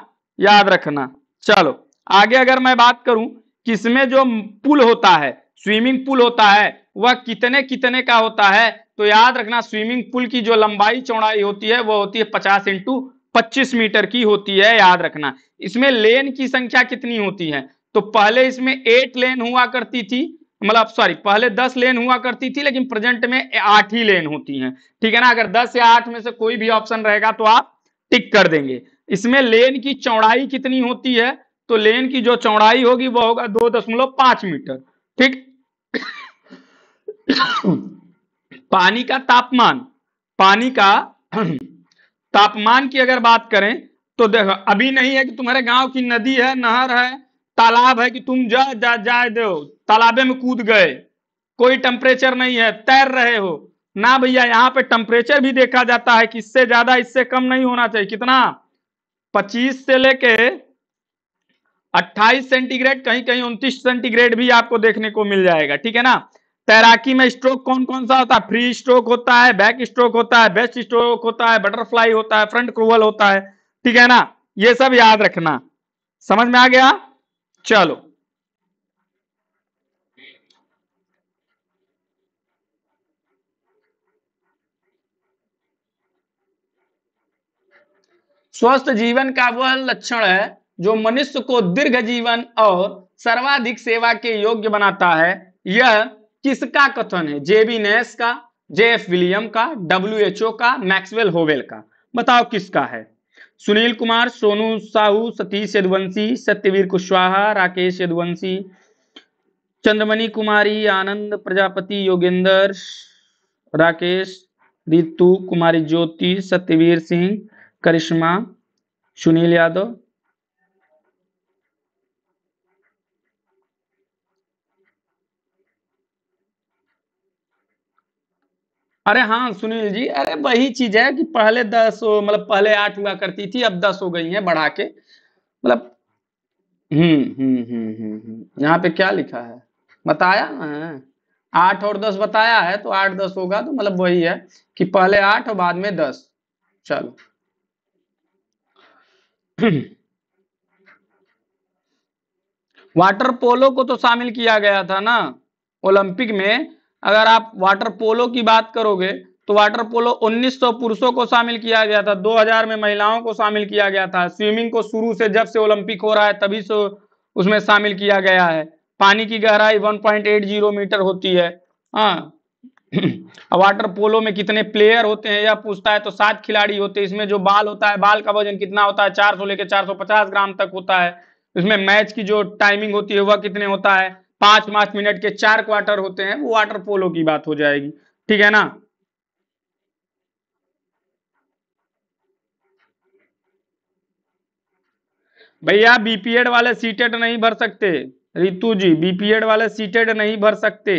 S1: याद रखना चलो आगे अगर मैं बात करूं किसमें जो पुल होता है स्विमिंग पूल होता है वह कितने कितने का होता है तो याद रखना स्विमिंग पूल की जो लंबाई चौड़ाई होती है वह होती है पचास इंटू पच्चीस मीटर की होती है याद रखना इसमें लेन की संख्या कितनी होती है तो पहले इसमें एट लेन हुआ करती थी मतलब सॉरी पहले दस लेन हुआ करती थी लेकिन प्रेजेंट में आठ ही लेन होती हैं ठीक है ना अगर दस या आठ में से कोई भी ऑप्शन रहेगा तो आप टिक कर देंगे इसमें लेन की चौड़ाई कितनी होती है तो लेन की जो चौड़ाई होगी वह होगा दो दशमलव पांच मीटर ठीक पानी का तापमान पानी का तापमान की अगर बात करें तो देखो अभी नहीं है कि तुम्हारे गांव की नदी है नहर है तालाब है कि तुम जा जा जाए दो तालाबे में कूद गए कोई टेम्परेचर नहीं है तैर रहे हो ना भैया यहाँ पे टेम्परेचर भी देखा जाता है कि इससे ज्यादा इससे कम नहीं होना चाहिए कितना 25 से लेके 28 सेंटीग्रेड कहीं कहीं 29 सेंटीग्रेड भी आपको देखने को मिल जाएगा ठीक है ना तैराकी में स्ट्रोक कौन कौन सा होता है फ्री स्ट्रोक होता है बैक स्ट्रोक होता है बेस्ट स्ट्रोक होता है बटरफ्लाई होता है फ्रंट क्रूवल होता है ठीक है ना ये सब याद रखना समझ में आ गया चलो स्वस्थ जीवन का वह लक्षण है जो मनुष्य को दीर्घ जीवन और सर्वाधिक सेवा के योग्य बनाता है यह किसका कथन है जेबी नेस का जे एफ विलियम का डब्ल्यू एच ओ का मैक्सवेल होवेल का बताओ किसका है सुनील कुमार सोनू साहू सतीश यदवंशी सत्यवीर कुशवाहा राकेश यदवंशी चंद्रमणि कुमारी आनंद प्रजापति योगेंद्र राकेश रितु कुमारी ज्योति सत्यवीर सिंह करिश्मा सुनील यादव अरे हाँ सुनील जी अरे वही चीज है कि पहले दस मतलब पहले आठ हुआ करती थी अब दस हो गई है बढ़ा के मतलब हम्म, हम्म हम्म हम्म हम्म यहाँ पे क्या लिखा है बताया ना आठ और दस बताया है तो आठ दस होगा तो मतलब वही है कि पहले आठ और बाद में दस चलो वाटर पोलो को तो शामिल किया गया था ना ओलंपिक में अगर आप वाटर पोलो की बात करोगे तो वाटर पोलो 1900 पुरुषों को शामिल किया गया था 2000 में महिलाओं को शामिल किया गया था स्विमिंग को शुरू से जब से ओलंपिक हो रहा है तभी से उसमें शामिल किया गया है पानी की गहराई 1.80 मीटर होती है हाँ वाटर पोलो में कितने प्लेयर होते हैं यह पूछता है तो सात खिलाड़ी होते हैं इसमें जो बाल होता है बाल का वजन कितना होता है चार लेके चार ग्राम तक होता है इसमें मैच की जो टाइमिंग होती है वह कितने होता है पांच पांच मिनट के चार क्वार्टर होते हैं वो वाटर पोलो की बात हो जाएगी ठीक है ना भैया बीपीएड वाले सीटेड नहीं भर सकते रितु जी बीपीएड वाले सीटेड नहीं भर सकते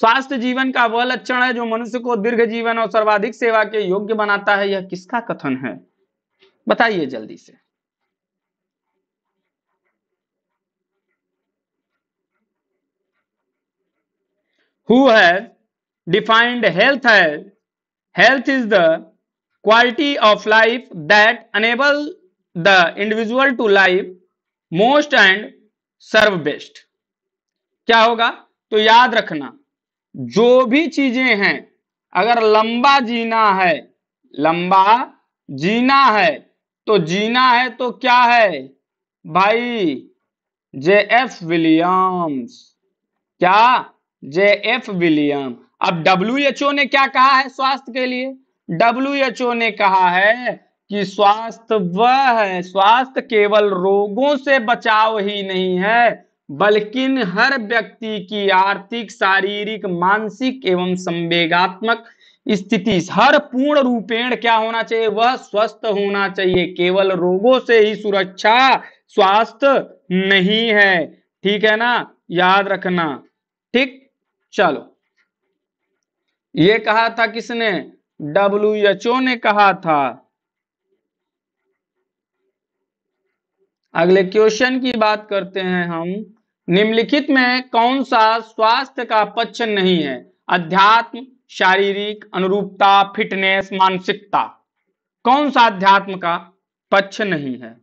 S1: स्वास्थ्य जीवन का वह लक्षण है जो मनुष्य को दीर्घ जीवन और सर्वाधिक सेवा के योग्य बनाता है यह किसका कथन है बताइए जल्दी से who have defined health as health is the quality of life that enable the individual to live most and serve best क्या होगा तो याद रखना जो भी चीजें हैं अगर लंबा जीना है लंबा जीना है तो जीना है तो क्या है भाई जे एफ विलियम्स क्या जे एफ विलियम अब डब्ल्यू ने क्या कहा है स्वास्थ्य के लिए डब्ल्यू ने कहा है कि स्वास्थ्य वह है स्वास्थ्य केवल रोगों से बचाव ही नहीं है बल्कि हर व्यक्ति की आर्थिक शारीरिक मानसिक एवं संवेगात्मक स्थिति हर पूर्ण रूपेण क्या होना चाहिए वह स्वस्थ होना चाहिए केवल रोगों से ही सुरक्षा स्वास्थ्य नहीं है ठीक है ना याद रखना ठीक चलो ये कहा था किसने डब्ल्यू एच ओ ने कहा था अगले क्वेश्चन की बात करते हैं हम निम्नलिखित में कौन सा स्वास्थ्य का पक्ष नहीं है अध्यात्म शारीरिक अनुरूपता फिटनेस मानसिकता कौन सा अध्यात्म का पक्ष नहीं है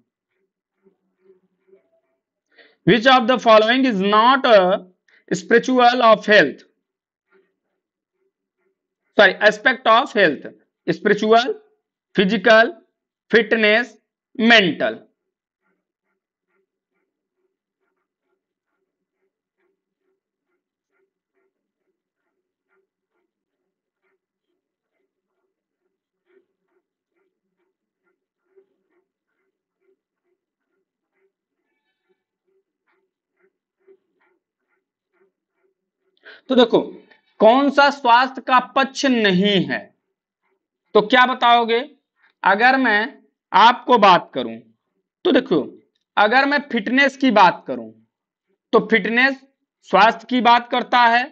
S1: which of the following is not a spiritual of health sorry aspect of health spiritual physical fitness mental तो देखो कौन सा स्वास्थ्य का पक्ष नहीं है तो क्या बताओगे अगर मैं आपको बात करूं तो देखो अगर मैं फिटनेस की बात करूं तो फिटनेस स्वास्थ्य की बात करता है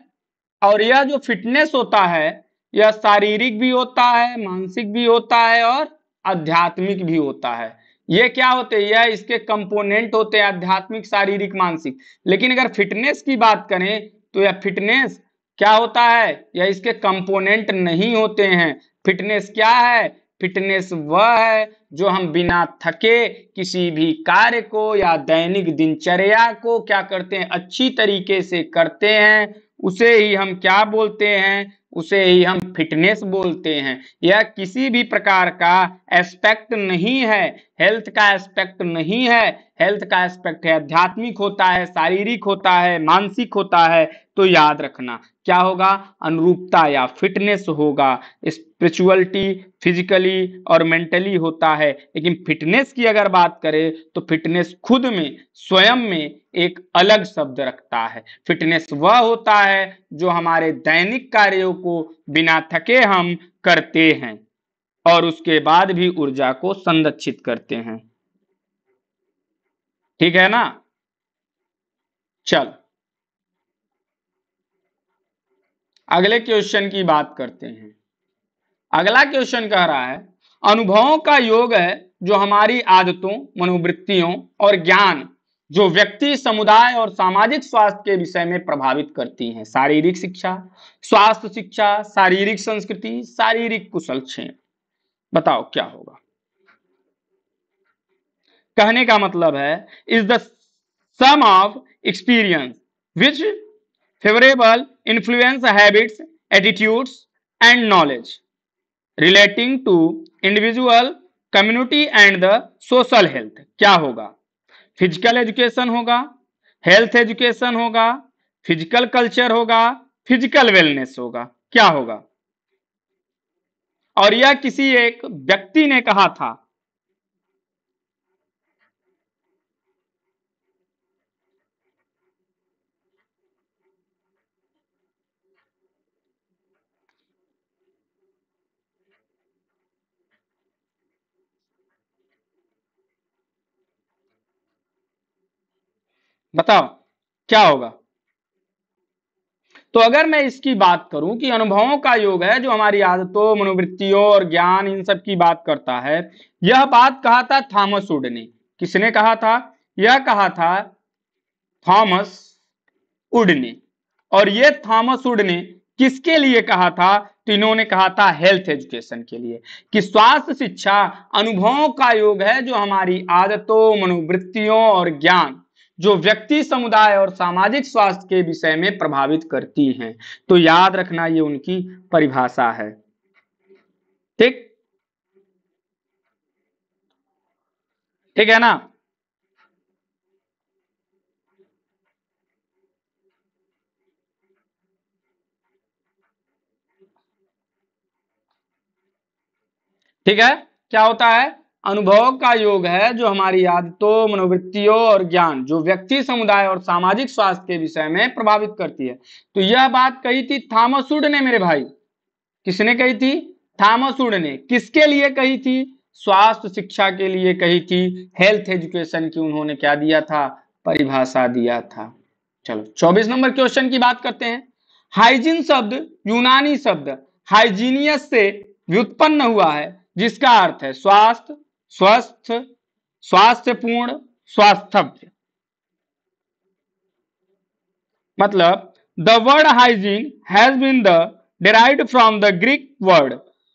S1: और यह जो फिटनेस होता है यह शारीरिक भी होता है मानसिक भी होता है और आध्यात्मिक भी होता है यह क्या होते हैं यह इसके कंपोनेंट होते हैं आध्यात्मिक शारीरिक मानसिक लेकिन अगर फिटनेस की बात करें तो यह फिटनेस क्या होता है या इसके कंपोनेंट नहीं होते हैं फिटनेस क्या है फिटनेस वह है जो हम बिना थके किसी भी कार्य को या दैनिक दिनचर्या को क्या करते हैं अच्छी तरीके से करते हैं उसे ही हम क्या बोलते हैं उसे ही हम फिटनेस बोलते हैं यह किसी भी प्रकार का एस्पेक्ट नहीं है हेल्थ का एस्पेक्ट नहीं है हेल्थ का एस्पेक्ट है आध्यात्मिक होता है शारीरिक होता है मानसिक होता है तो याद रखना क्या होगा अनुरूपता या फिटनेस होगा स्पिरिचुअलिटी फिजिकली और मेंटली होता है लेकिन फिटनेस की अगर बात करें तो फिटनेस खुद में स्वयं में एक अलग शब्द रखता है फिटनेस वह होता है जो हमारे दैनिक कार्यों को बिना थके हम करते हैं और उसके बाद भी ऊर्जा को संरक्षित करते हैं ठीक है ना चल अगले क्वेश्चन की बात करते हैं अगला क्वेश्चन कह रहा है अनुभवों का योग है जो हमारी आदतों मनोवृत्तियों और ज्ञान जो व्यक्ति समुदाय और सामाजिक स्वास्थ्य के विषय में प्रभावित करती हैं शारीरिक शिक्षा स्वास्थ्य शिक्षा शारीरिक संस्कृति शारीरिक कुशल क्षेत्र बताओ क्या होगा कहने का मतलब है is the sum of experience which favourable influence habits attitudes and knowledge relating to individual community and the social health क्या होगा फिजिकल एजुकेशन होगा हेल्थ एजुकेशन होगा फिजिकल कल्चर होगा फिजिकल वेलनेस होगा क्या होगा और यह किसी एक व्यक्ति ने कहा था बताओ क्या होगा तो अगर मैं इसकी बात करूं कि अनुभवों का योग है जो हमारी आदतों मनोवृत्तियों और ज्ञान इन सब की बात करता है यह बात कहा था थॉमस उड ने किसने कहा था यह कहा था थॉमस उड ने और यह थॉमस उड ने किसके लिए कहा था तो इन्होंने कहा था हेल्थ एजुकेशन के लिए कि स्वास्थ्य शिक्षा अनुभवों का योग है जो हमारी आदतों मनोवृत्तियों और ज्ञान जो व्यक्ति समुदाय और सामाजिक स्वास्थ्य के विषय में प्रभावित करती हैं तो याद रखना ये उनकी परिभाषा है ठीक ठीक है ना ठीक है क्या होता है अनुभव का योग है जो हमारी आदतों मनोवृत्तियों और ज्ञान जो व्यक्ति समुदाय और सामाजिक स्वास्थ्य के विषय में प्रभावित करती है तो यह बात कही थी थामसुड ने मेरे भाई किसने कही थी थामसुड ने किसके लिए कही थी स्वास्थ्य शिक्षा के लिए कही थी हेल्थ एजुकेशन की उन्होंने क्या दिया था परिभाषा दिया था चलो चौबीस नंबर क्वेश्चन की बात करते हैं हाइजीन शब्द यूनानी शब्द हाइजीनियस से व्युत्पन्न हुआ है जिसका अर्थ है स्वास्थ्य स्वस्थ स्वास्थ्य पूर्ण स्वास्थ्य मतलब the word hygiene has been the derive from the Greek word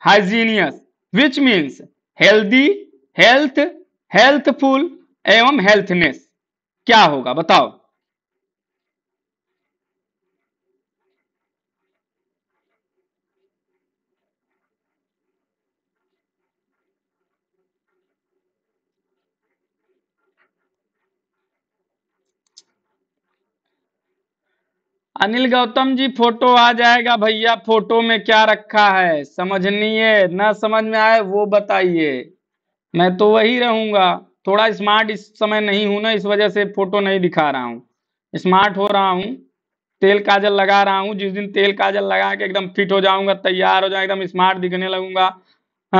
S1: hygieinos which means healthy health healthful एवं हेल्थनेस क्या होगा बताओ अनिल गौतम जी फोटो आ जाएगा भैया फोटो में क्या रखा है है ना समझ में आए वो बताइए मैं तो वही रहूंगा थोड़ा स्मार्ट इस समय नहीं हूं ना इस वजह से फोटो नहीं दिखा रहा हूँ स्मार्ट हो रहा हूँ तेल काजल लगा रहा हूँ जिस दिन तेल काजल लगा के एकदम फिट हो जाऊंगा तैयार हो जाऊंगा एकदम स्मार्ट दिखने लगूंगा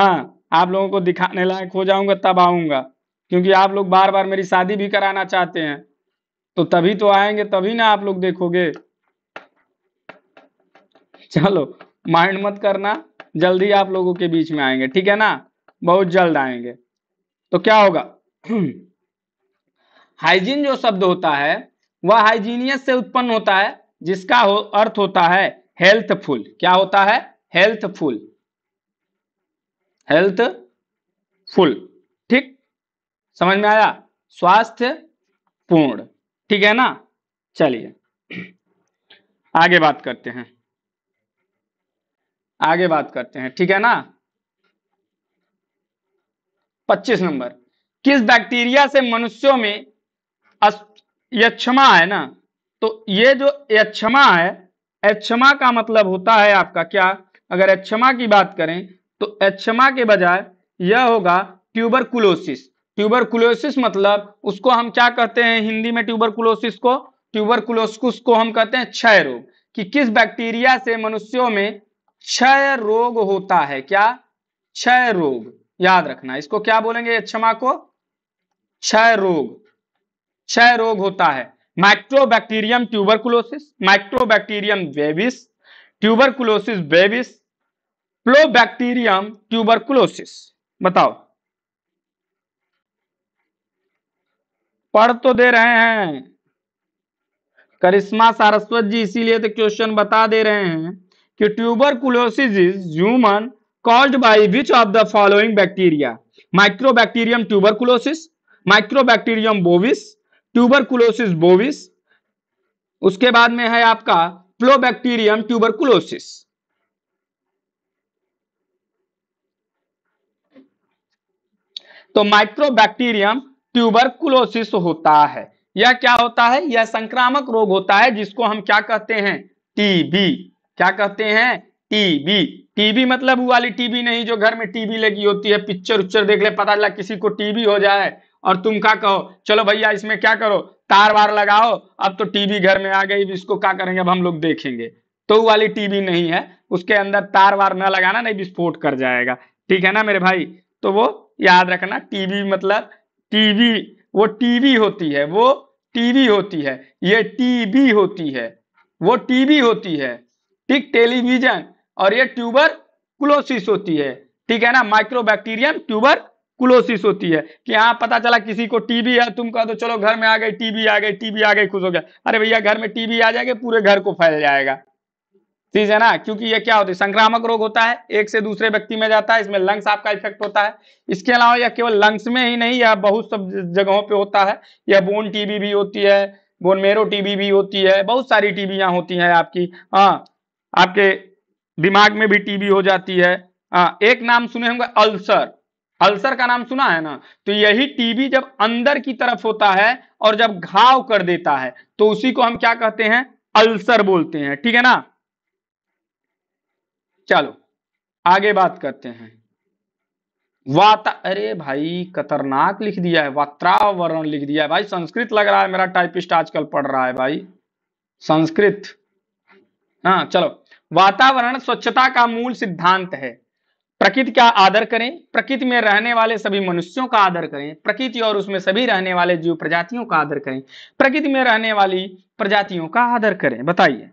S1: हाँ आप लोगों को दिखाने लायक हो जाऊंगा तब आऊंगा क्योंकि आप लोग बार बार मेरी शादी भी कराना चाहते हैं तो तभी तो आएंगे तभी ना आप लोग देखोगे चलो माइंड मत करना जल्दी आप लोगों के बीच में आएंगे ठीक है ना बहुत जल्द आएंगे तो क्या होगा हाइजीन जो शब्द होता है वह हाइजीनियस से उत्पन्न होता है जिसका हो, अर्थ होता है हेल्थफुल क्या होता है हेल्थफुल हेल्थफुल ठीक समझ में आया स्वास्थ्य पूर्ण ठीक है ना चलिए आगे बात करते हैं आगे बात करते हैं ठीक है ना 25 नंबर किस बैक्टीरिया से मनुष्यों में यक्षमा है ना तो ये जो यक्षमा है यक्षमा का मतलब होता है आपका क्या अगर यक्षमा की बात करें तो यक्षमा के बजाय यह होगा ट्यूबरकुलोसिस ट्यूबरकुलोसिस मतलब उसको हम क्या कहते हैं हिंदी में ट्यूबरकुलोसिस को ट्यूबरकुलोसिस को हम कहते हैं क्षय रोग कि किस बैक्टीरिया से मनुष्यों में क्षय रोग होता है क्या क्षय रोग याद रखना इसको क्या बोलेंगे यक्षमा को क्षय रोग क्षय रोग होता है mycobacterium tuberculosis mycobacterium bovis tuberculosis bovis mycobacterium tuberculosis बताओ पढ़ तो दे रहे हैं करिश्मा सारस्वत जी इसीलिए तो क्वेश्चन बता दे रहे हैं कि tuberculosis is human called by which of the following bacteria mycobacterium tuberculosis mycobacterium bovis tuberculosis bovis उसके बाद में है आपका प्लो बैक्टीरियम ट्यूबर कुलोसिस तो माइक्रो बैक्टीरियम ट्यूबर कुलोसिस होता है यह क्या होता है यह संक्रामक रोग होता है जिसको हम क्या कहते हैं टीबी क्या कहते हैं टीबी टीबी मतलब वो वाली टीबी नहीं जो घर में टीबी लगी होती है पिक्चर उच्चर देख ले पता चला किसी को टीबी हो जाए और तुम क्या कहो चलो भैया इसमें क्या करो तार वार लगाओ अब तो टीवी घर में आ गई इसको क्या करेंगे अब हम लोग देखेंगे तो वाली टीवी नहीं है उसके अंदर तार वार न लगाना नहीं विस्फोट कर जाएगा ठीक है ना मेरे भाई तो वो याद रखना टीवी मतलब टीवी वो टीवी होती है वो टीवी होती है ये टीवी होती है वो टीवी होती है ठीक टेलीविजन और ये ट्यूबर क्लोसिस होती है ठीक है ना माइक्रोबैक्टीरियम ट्यूबर क्लोसिस होती है कि हाँ पता चला किसी को टीबी है तुम कह दो चलो घर में आ गई टीबी आ गई टीबी आ गई खुश हो गया अरे भैया घर में टीबी आ जाएगी पूरे घर को फैल जाएगा ठीक है ना क्योंकि ये क्या होती है संक्रामक रोग होता है एक से दूसरे व्यक्ति में जाता है इसमें लंग्स आपका इफेक्ट होता है इसके अलावा यह केवल लंग्स में ही नहीं यह बहुत सब जगहों पे होता है यह बोन टीबी भी होती है बोन मेरो टीबी भी होती है बहुत सारी टीबियां होती हैं आपकी हाँ आपके दिमाग में भी टीबी हो जाती है आ, एक नाम सुने होंगे अल्सर अल्सर का नाम सुना है ना तो यही टीबी जब अंदर की तरफ होता है और जब घाव कर देता है तो उसी को हम क्या कहते हैं अल्सर बोलते हैं ठीक है ना चलो आगे बात करते हैं वाता अरे भाई खतरनाक लिख दिया है वात्रावरण लिख दिया है भाई संस्कृत लग रहा है मेरा टाइपिस्ट आजकल पढ़ रहा है भाई संस्कृत हाँ चलो वातावरण स्वच्छता का मूल सिद्धांत है प्रकृति का आदर करें प्रकृति में रहने वाले सभी मनुष्यों का आदर करें प्रकृति और उसमें सभी रहने वाले जीव प्रजातियों का आदर करें प्रकृति में रहने वाली प्रजातियों का आदर करें बताइए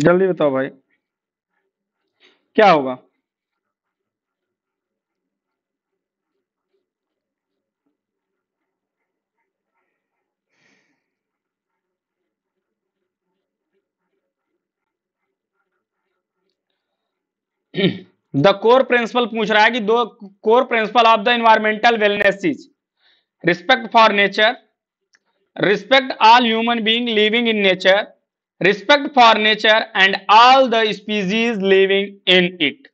S1: जल्दी बताओ भाई क्या होगा द कोर प्रिंसिपल पूछ रहा है कि दो core principle of the environmental wellness is respect for nature respect all human being living in nature respect for nature and all the species living in it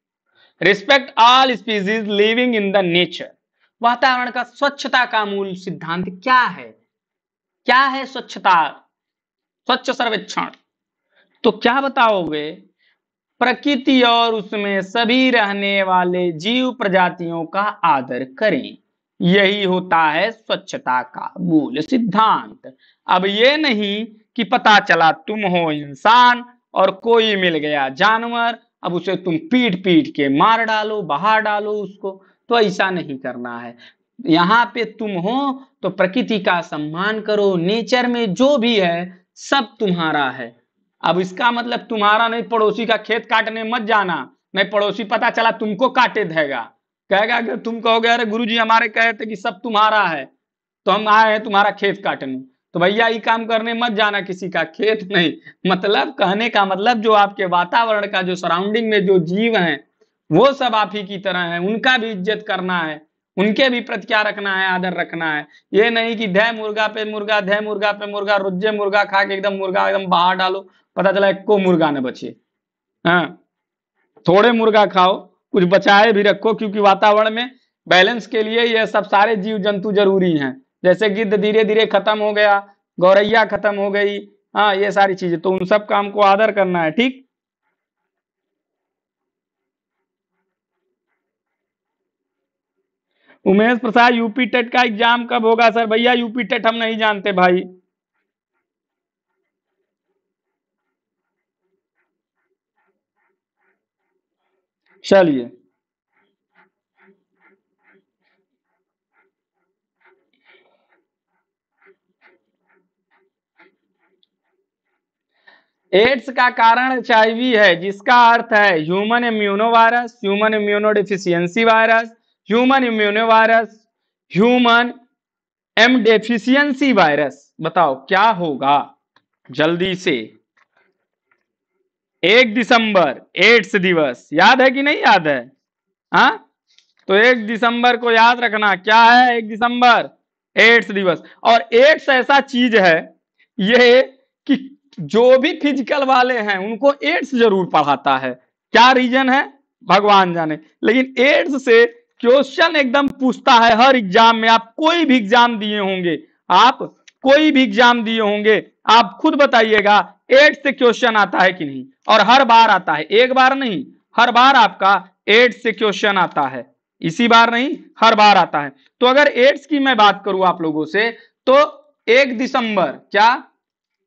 S1: respect all species living in the nature वातावरण का स्वच्छता का मूल सिद्धांत क्या है क्या है स्वच्छता स्वच्छ सर्वेक्षण तो क्या बताओगे प्रकृति और उसमें सभी रहने वाले जीव प्रजातियों का आदर करें यही होता है स्वच्छता का मूल सिद्धांत अब ये नहीं कि पता चला तुम हो इंसान और कोई मिल गया जानवर अब उसे तुम पीट पीट के मार डालो बाहर डालो उसको तो ऐसा नहीं करना है यहाँ पे तुम हो तो प्रकृति का सम्मान करो नेचर में जो भी है सब तुम्हारा है अब इसका मतलब तुम्हारा नहीं पड़ोसी का खेत काटने मत जाना नहीं पड़ोसी पता चला तुमको काटे देगा कहेगा अगर तुम कहोगे अरे गुरु जी हमारे कहे थे कि सब तुम्हारा है तो हम आए हैं तुम्हारा खेत काटने तो भैया ये काम करने मत जाना किसी का खेत नहीं मतलब कहने का मतलब जो आपके वातावरण का जो सराउंडिंग में जो जीव है वो सब आप ही की तरह है उनका भी इज्जत करना है उनके भी प्रति क्या रखना है आदर रखना है ये नहीं कि धय मुर्गा पे मुर्गा धय मुर्गा पे मुर्गा रुझे मुर्गा खा के एकदम मुर्गा एकदम बाहर डालो पता चला को मुर्गा न बचे हाँ थोड़े मुर्गा खाओ कुछ बचाए भी रखो क्योंकि वातावरण में बैलेंस के लिए यह सब सारे जीव जंतु जरूरी हैं जैसे गिद्ध धीरे धीरे खत्म हो गया गौरैया खत्म हो गई हाँ ये सारी चीजें तो उन सब काम को आदर करना है ठीक उमेश प्रसाद यूपी टेट का एग्जाम कब होगा सर भैया यूपी टेट हम नहीं जानते भाई चलिए एड्स का कारण एच है जिसका अर्थ है human immuno virus human immuno deficiency virus human immuno virus human M deficiency virus बताओ क्या होगा जल्दी से एक दिसंबर एड्स दिवस याद है कि नहीं याद है हा? तो एक दिसंबर को याद रखना क्या है एक दिसंबर एड्स दिवस और एड्स ऐसा चीज है ये कि जो भी फिजिकल वाले हैं उनको एड्स जरूर पढ़ाता है क्या रीजन है भगवान जाने लेकिन एड्स से क्वेश्चन एकदम पूछता है हर एग्जाम में आप कोई भी एग्जाम दिए होंगे आप कोई भी एग्जाम दिए होंगे आप खुद बताइएगा एड्स से क्वेश्चन आता है कि नहीं और हर बार आता है एक बार नहीं हर बार आपका एड्स से क्वेश्चन आता है इसी बार नहीं हर बार आता है तो अगर एड्स की मैं बात करूं आप लोगों से तो एक दिसंबर क्या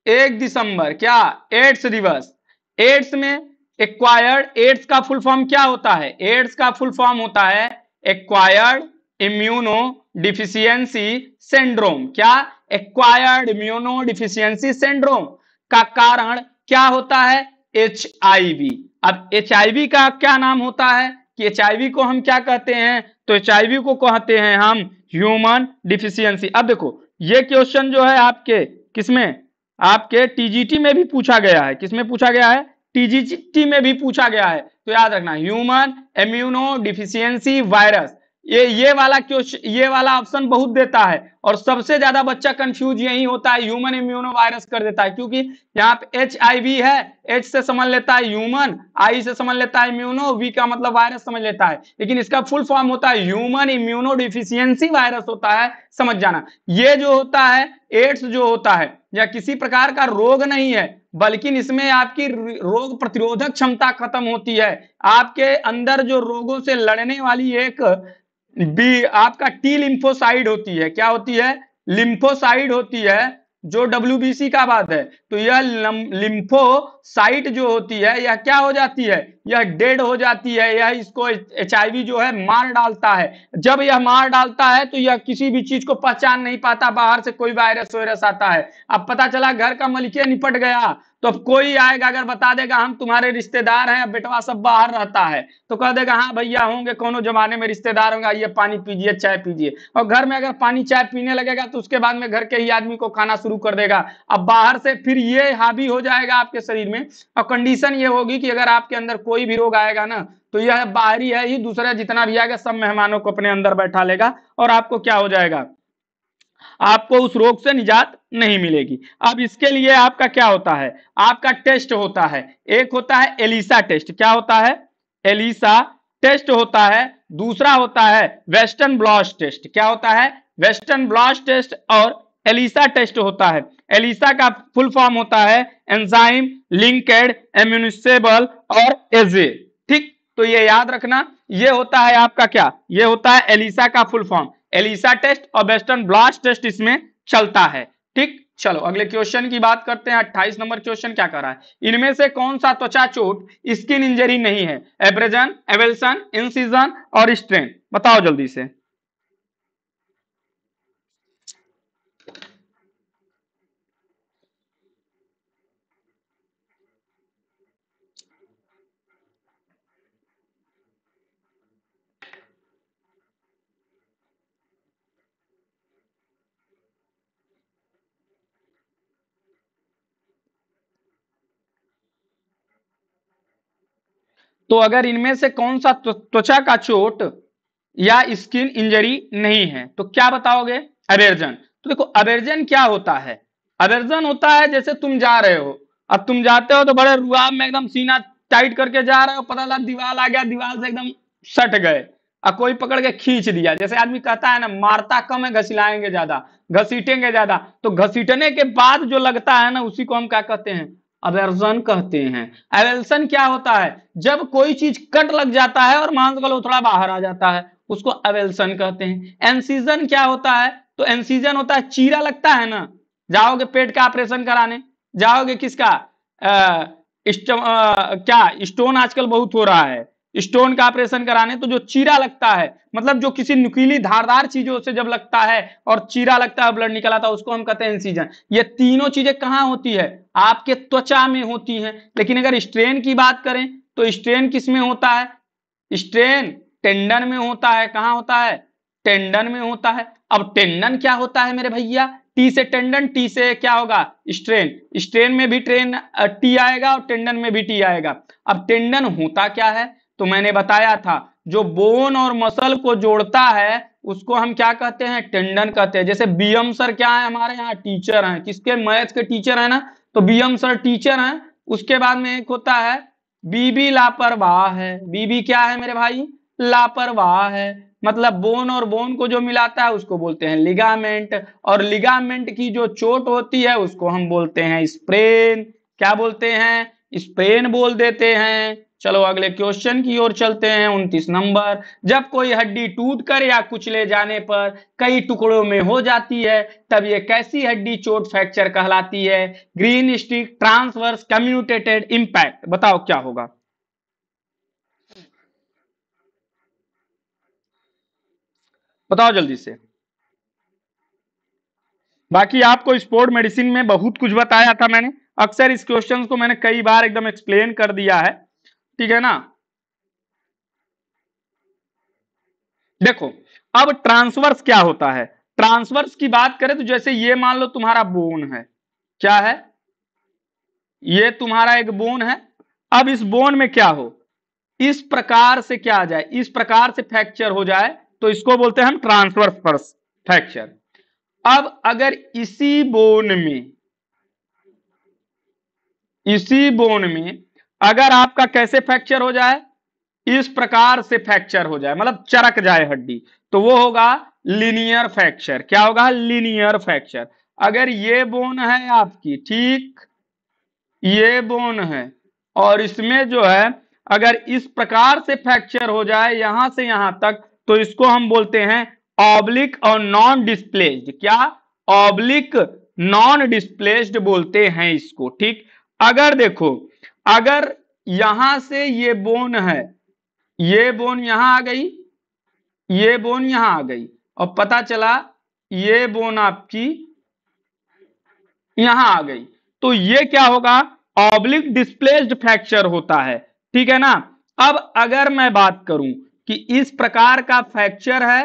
S1: एक दिसंबर क्या एड्स दिवस एड्स में एक्वायर्ड एड्स का फुल फॉर्म क्या होता है एड्स का फुल फॉर्म होता है एक्वायर्ड इम्यूनो डिफिशियंसी सिंड्रोम क्या एक्वायर्ड इम्यूनो डिफिशियंसी सिंड्रोम का कारण क्या होता है एच अब एच का क्या नाम होता है कि एच को हम क्या कहते हैं तो एच को कहते हैं हम ह्यूमन डिफिशियंसी अब देखो ये क्वेश्चन जो है आपके किसमें आपके टीजीटी में भी पूछा गया है किसमें पूछा गया है टीजीटी में भी पूछा गया है तो याद रखना ह्यूमन इम्यूनो डिफिशियंसी वायरस ये ये वाला क्वेश्चन ये वाला ऑप्शन बहुत देता है और सबसे ज्यादा बच्चा कंफ्यूज यही होता है ह्यूमन इम्यूनो वायरस कर देता है क्योंकि यहाँ पे एच आई वी है एच से समझ लेता है ह्यूमन आई से समझ लेता है इम्यूनो वी का मतलब वायरस समझ लेता है लेकिन इसका फुल फॉर्म होता है ह्यूमन इम्यूनो डिफिशियंसी वायरस होता है समझ जाना ये जो होता है एड्स जो होता है या किसी प्रकार का रोग नहीं है बल्कि इसमें आपकी रोग प्रतिरोधक क्षमता खत्म होती है आपके अंदर जो रोगों से लड़ने वाली एक बी आपका टी लिम्फोसाइड होती है क्या होती है लिम्फोसाइड होती है जो डब्ल्यू का बात है तो यह लिम्फोसाइट जो होती है यह क्या हो जाती है यह डेड हो जाती है यह इसको एच जो है मार डालता है जब यह मार डालता है तो यह किसी भी चीज को पहचान नहीं पाता बाहर से कोई वायरस वायरस आता है अब पता चला घर का मलिकिया निपट गया तो अब कोई आएगा अगर बता देगा हम तुम्हारे रिश्तेदार हैं बेटवा सब बाहर रहता है तो कह देगा हाँ भैया होंगे कोनो जमाने में रिश्तेदार होंगे आइए पानी पीजिए चाय पीजिए और घर में अगर पानी चाय पीने लगेगा तो उसके बाद में घर के ही आदमी को खाना शुरू कर देगा अब बाहर से फिर ये हावी हो जाएगा आपके शरीर में और कंडीशन ये होगी कि अगर आपके अंदर कोई भी रोग आएगा ना तो यह बाहरी है ही दूसरा जितना भी आएगा सब मेहमानों को अपने अंदर बैठा लेगा और आपको क्या हो जाएगा आपको उस रोग से निजात नहीं मिलेगी अब इसके लिए आपका क्या होता है आपका टेस्ट होता है एक होता है एलिसा टेस्ट क्या होता है एलिसा टेस्ट होता है दूसरा होता है वेस्टर्न ब्लॉस टेस्ट क्या होता है वेस्टर्न ब्लॉस टेस्ट और एलिसा टेस्ट होता है एलिसा का फुल फॉर्म होता है एंजाइम लिंकेड एम्यूनिसेबल और एजे ठीक तो ये याद रखना ये होता है आपका क्या ये होता है एलिसा का फुल फॉर्म एलिसा टेस्ट और वेस्टर्न ब्लास्ट टेस्ट इसमें चलता है ठीक चलो अगले क्वेश्चन की बात करते हैं 28 नंबर क्वेश्चन क्या कर रहा है इनमें से कौन सा त्वचा चोट स्किन इंजरी नहीं है एब्रेजन एवेल्सन इंसिजन और स्ट्रेन बताओ जल्दी से तो अगर इनमें से कौन सा त्वचा का चोट या स्किन इंजरी नहीं है तो क्या बताओगे अवेरजन तो देखो अबेर्जन क्या होता है अबेर्जन होता है जैसे तुम जा रहे हो अब तुम जाते हो तो बड़े रुआब में एकदम सीना टाइट करके जा रहे हो पता लगा दीवार आ गया दीवार से एकदम सट गए और कोई पकड़ के खींच दिया जैसे आदमी कहता है ना मारता कम है घसीलाएंगे ज्यादा घसीटेंगे ज्यादा तो घसीटने के बाद जो लगता है ना उसी को हम क्या कहते हैं अबेरसन कहते हैं अवेल्सन क्या होता है जब कोई चीज कट लग जाता है और मांस थोड़ा बाहर आ जाता है उसको अवेल्सन कहते हैं एनसीजन क्या होता है तो एनसीजन होता है चीरा लगता है ना जाओगे पेट का ऑपरेशन कराने जाओगे किसका आ, आ, क्या स्टोन आजकल बहुत हो रहा है स्टोन का ऑपरेशन कराने तो जो चीरा लगता है मतलब जो किसी नुकीली धारदार चीजों से जब लगता है और चीरा लगता है ब्लड निकल आता है उसको हम कहते हैं इंसीजन ये तीनों चीजें कहाँ होती है आपके त्वचा में होती हैं लेकिन अगर स्ट्रेन की बात करें तो स्ट्रेन किस में होता है स्ट्रेन टेंडन में होता है कहाँ होता है टेंडन में होता है अब टेंडन क्या होता है मेरे भैया टी से टेंडन टी से क्या होगा स्ट्रेन स्ट्रेन में भी ट्रेन टी आएगा और टेंडन में भी टी आएगा अब टेंडन होता क्या है तो मैंने बताया था जो बोन और मसल को जोड़ता है उसको हम क्या कहते हैं टेंडन कहते हैं जैसे बीएम सर क्या है हमारे यहाँ टीचर हैं किसके मैथ के टीचर है ना तो बीएम सर टीचर हैं उसके बाद में एक होता है बीबी लापरवाह है बीबी क्या है मेरे भाई लापरवाह है मतलब बोन और बोन को जो मिलाता है उसको बोलते हैं लिगामेंट और लिगामेंट की जो चोट होती है उसको हम बोलते हैं स्प्रेन क्या बोलते हैं स्प्रेन बोल देते हैं चलो अगले क्वेश्चन की ओर चलते हैं उनतीस नंबर जब कोई हड्डी टूटकर या कुचले जाने पर कई टुकड़ों में हो जाती है तब ये कैसी हड्डी चोट फ्रैक्चर कहलाती है green stick transverse comminuted impact बताओ क्या होगा बताओ जल्दी से बाकी आपको स्पोर्ट मेडिसिन में बहुत कुछ बताया था मैंने अक्सर इस क्वेश्चन को मैंने कई बार एकदम एक्सप्लेन कर दिया है ठीक है ना देखो अब ट्रांसवर्स क्या होता है ट्रांसवर्स की बात करें तो जैसे ये मान लो तुम्हारा बोन है क्या है ये तुम्हारा एक बोन है अब इस बोन में क्या हो इस प्रकार से क्या आ जाए इस प्रकार से फ्रैक्चर हो जाए तो इसको बोलते हैं हम ट्रांसवर्स फ्रैक्चर अब अगर इसी बोन में इसी बोन में अगर आपका कैसे फ्रैक्चर हो जाए इस प्रकार से फ्रैक्चर हो जाए मतलब चरक जाए हड्डी तो वो होगा लिनियर फ्रैक्चर क्या होगा लिनियर फ्रैक्चर अगर ये बोन है आपकी ठीक ये बोन है और इसमें जो है अगर इस प्रकार से फ्रैक्चर हो जाए यहां से यहां तक तो इसको हम बोलते हैं ऑब्लिक और नॉन डिस्प्लेस्ड क्या ऑब्लिक नॉन डिस्प्लेस्ड बोलते हैं इसको ठीक अगर देखो अगर यहां से ये बोन है ये बोन यहां आ गई ये बोन यहां आ गई और पता चला ये बोन आपकी यहां आ गई तो ये क्या होगा ऑब्लिक डिस्प्लेस्ड फ्रैक्चर होता है ठीक है ना अब अगर मैं बात करूं कि इस प्रकार का फ्रैक्चर है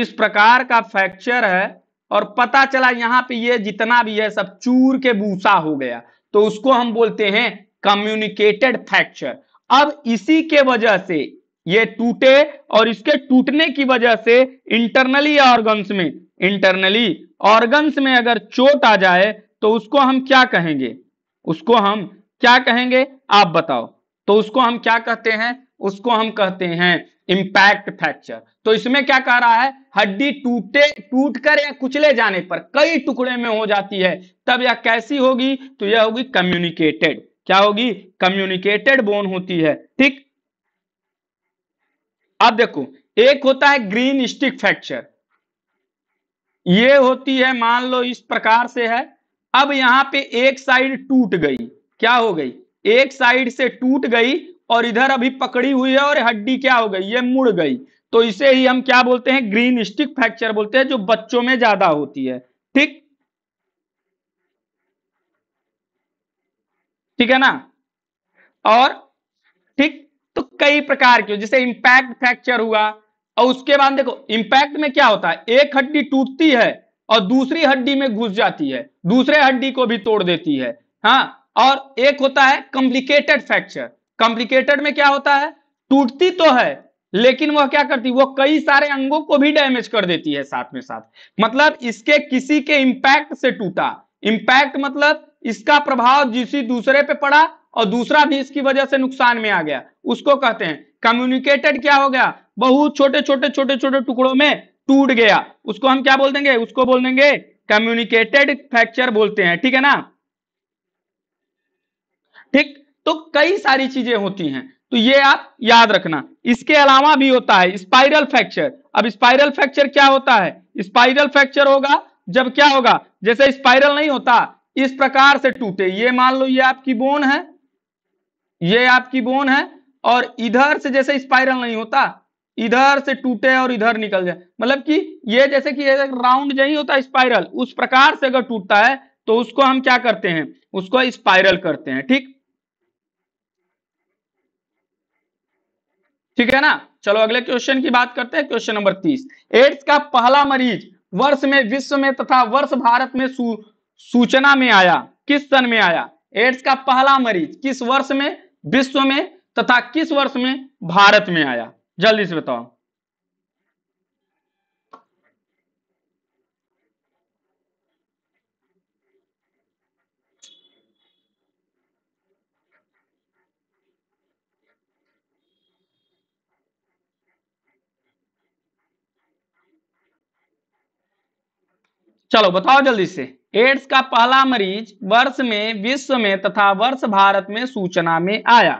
S1: इस प्रकार का फ्रैक्चर है और पता चला यहां पे ये जितना भी है सब चूर के भूसा हो गया तो उसको हम बोलते हैं कम्युनिकेटेड फ्रैक्चर अब इसी के वजह से ये टूटे और इसके टूटने की वजह से इंटरनली ऑर्गन्स में इंटरनली ऑर्गन्स में अगर चोट आ जाए तो उसको हम क्या कहेंगे उसको हम क्या कहेंगे आप बताओ तो उसको हम क्या कहते हैं उसको हम कहते हैं इंपैक्ट फ्रैक्चर तो इसमें क्या कह रहा है हड्डी टूटे टूटकर या कुचले जाने पर कई टुकड़े में हो जाती है तब यह कैसी होगी तो यह होगी कम्युनिकेटेड क्या होगी कम्युनिकेटेड बोन होती है ठीक अब देखो एक होता है ग्रीन स्टिक फ्रैक्चर ये होती है मान लो इस प्रकार से है अब यहां पे एक साइड टूट गई क्या हो गई एक साइड से टूट गई और इधर अभी पकड़ी हुई है और हड्डी क्या हो गई ये मुड़ गई तो इसे ही हम क्या बोलते हैं ग्रीन स्टिक फ्रैक्चर बोलते हैं जो बच्चों में ज्यादा होती है ठीक ठीक है ना और ठीक तो कई प्रकार के जैसे इंपैक्ट फ्रैक्चर हुआ और उसके बाद देखो इंपैक्ट में क्या होता है एक हड्डी टूटती है और दूसरी हड्डी में घुस जाती है दूसरे हड्डी को भी तोड़ देती है हाँ और एक होता है कॉम्प्लिकेटेड फ्रैक्चर कॉम्प्लिकेटेड में क्या होता है टूटती तो है लेकिन वह क्या करती वो कई सारे अंगों को भी डैमेज कर देती है साथ में साथ मतलब इसके किसी के इंपैक्ट से टूटा इंपैक्ट मतलब इसका प्रभाव जिसी दूसरे पे पड़ा और दूसरा भी इसकी वजह से नुकसान में आ गया उसको कहते हैं कम्युनिकेटेड क्या हो गया बहुत छोटे छोटे छोटे छोटे टुकड़ों में टूट गया उसको हम क्या बोल देंगे उसको बोल देंगे कम्युनिकेटेड फ्रैक्चर बोलते हैं ठीक है ना ठीक तो कई सारी चीजें होती हैं तो ये आप याद रखना इसके अलावा भी होता है स्पाइरल फ्रैक्चर अब स्पाइरल फ्रैक्चर क्या होता है स्पाइरल फ्रैक्चर होगा जब क्या होगा जैसे स्पाइरल नहीं होता इस प्रकार से टूटे ये मान लो ये आपकी बोन है ये आपकी बोन है और इधर से जैसे स्पाइरल नहीं होता इधर से टूटे और इधर निकल जाए मतलब कि ये जैसे कि राउंड नहीं होता स्पाइरल उस प्रकार से अगर टूटता है तो उसको हम क्या करते हैं उसको स्पाइरल करते हैं ठीक ठीक है ना चलो अगले क्वेश्चन की बात करते हैं क्वेश्चन नंबर तीस एड्स का पहला मरीज वर्ष में विश्व में तथा वर्ष भारत में सूचना में आया किस सन में आया एड्स का पहला मरीज किस वर्ष में विश्व में तथा किस वर्ष में भारत में आया जल्दी से बताओ चलो बताओ जल्दी से एड्स का पहला मरीज वर्ष में विश्व में तथा वर्ष भारत में सूचना में आया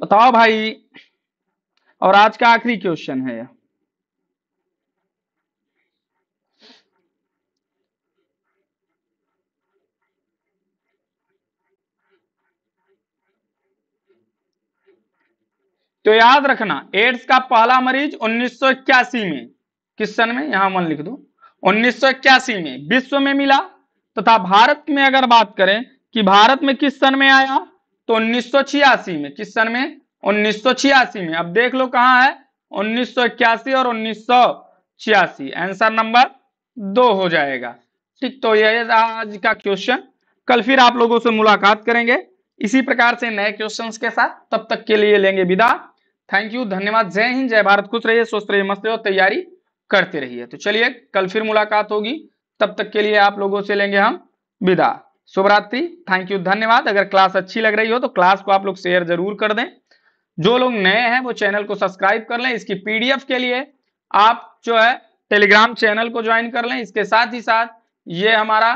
S1: बताओ भाई और आज का आखिरी क्वेश्चन है तो याद रखना एड्स का पहला मरीज उन्नीस में किस सन में यहां मन लिख दो उन्नीस में विश्व में मिला तथा तो भारत में अगर बात करें कि भारत में किस सन में आया तो उन्नीस में किस सन में उन्नीस में अब देख लो कहा है उन्नीस और उन्नीस आंसर नंबर दो हो जाएगा ठीक तो यह आज का क्वेश्चन कल फिर आप लोगों से मुलाकात करेंगे इसी प्रकार से नए क्वेश्चंस के साथ तब तक के लिए लेंगे विदा थैंक यू धन्यवाद जय हिंद जय भारत खुश रहिए स्वस्थ रहिए मस्त रहिए और तैयारी करते रहिए तो चलिए कल फिर मुलाकात होगी तब तक के लिए आप लोगों से लेंगे हम विदा शुभरात्रि थैंक यू धन्यवाद अगर क्लास अच्छी लग रही हो तो क्लास को आप लोग शेयर जरूर कर दें जो लोग नए हैं वो चैनल को सब्सक्राइब कर लें इसकी पीडीएफ के लिए आप जो है टेलीग्राम चैनल को ज्वाइन कर लें इसके साथ ही साथ ये हमारा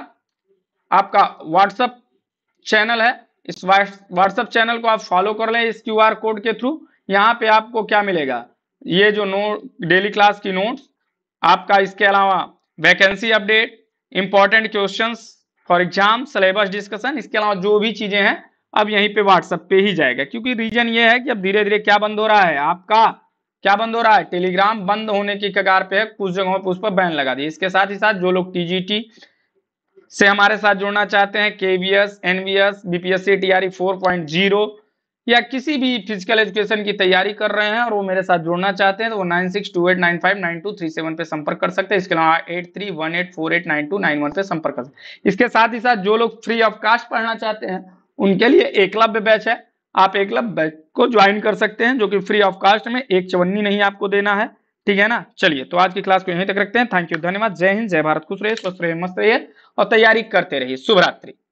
S1: आपका व्हाट्सअप चैनल है इस व्हाट्सअप चैनल को आप फॉलो कर लें इस क्यूआर कोड के थ्रू यहाँ पे आपको क्या मिलेगा ये जो नोट डेली क्लास की नोट्स आपका इसके अलावा vacancy update important question for exam syllabus discussion इसके अलावा जो भी चीजें हैं अब यहीं पे व्हाट्सएप पे ही जाएगा क्योंकि रीजन ये है कि अब धीरे धीरे क्या बंद हो रहा है आपका क्या बंद हो रहा है टेलीग्राम बंद होने की कगार पे है कुछ जगहों पर उस पर बैन लगा दी इसके साथ ही साथ जो लोग टीजीटी से हमारे साथ जुड़ना चाहते हैं KVS NVS BPSC TRE zero या किसी भी फिजिकल एजुकेशन की तैयारी कर रहे हैं और वो मेरे साथ जुड़ना चाहते हैं तो वो nine six two eight nine five nine two three seven पर संपर्क कर सकते हैं इसके अलावा eight three one eight four eight nine two nine one पर संपर्क कर सकते हैं इसके साथ ही साथ जो लोग फ्री ऑफ कास्ट पढ़ना चाहते हैं उनके लिए एकलव्य बैच है आप एकलव्य बैच को ज्वाइन कर सकते हैं जो कि फ्री ऑफ कास्ट में एक चवन्नी नहीं आपको देना है ठीक है ना चलिए तो आज की क्लास को यहीं तक रखते हैं थैंक यू धन्यवाद जय हिंद जय भारत खुश रहिए स्वस्थ रहिए मस्त रहिए और तैयारी करते रहिए शुभरात्रि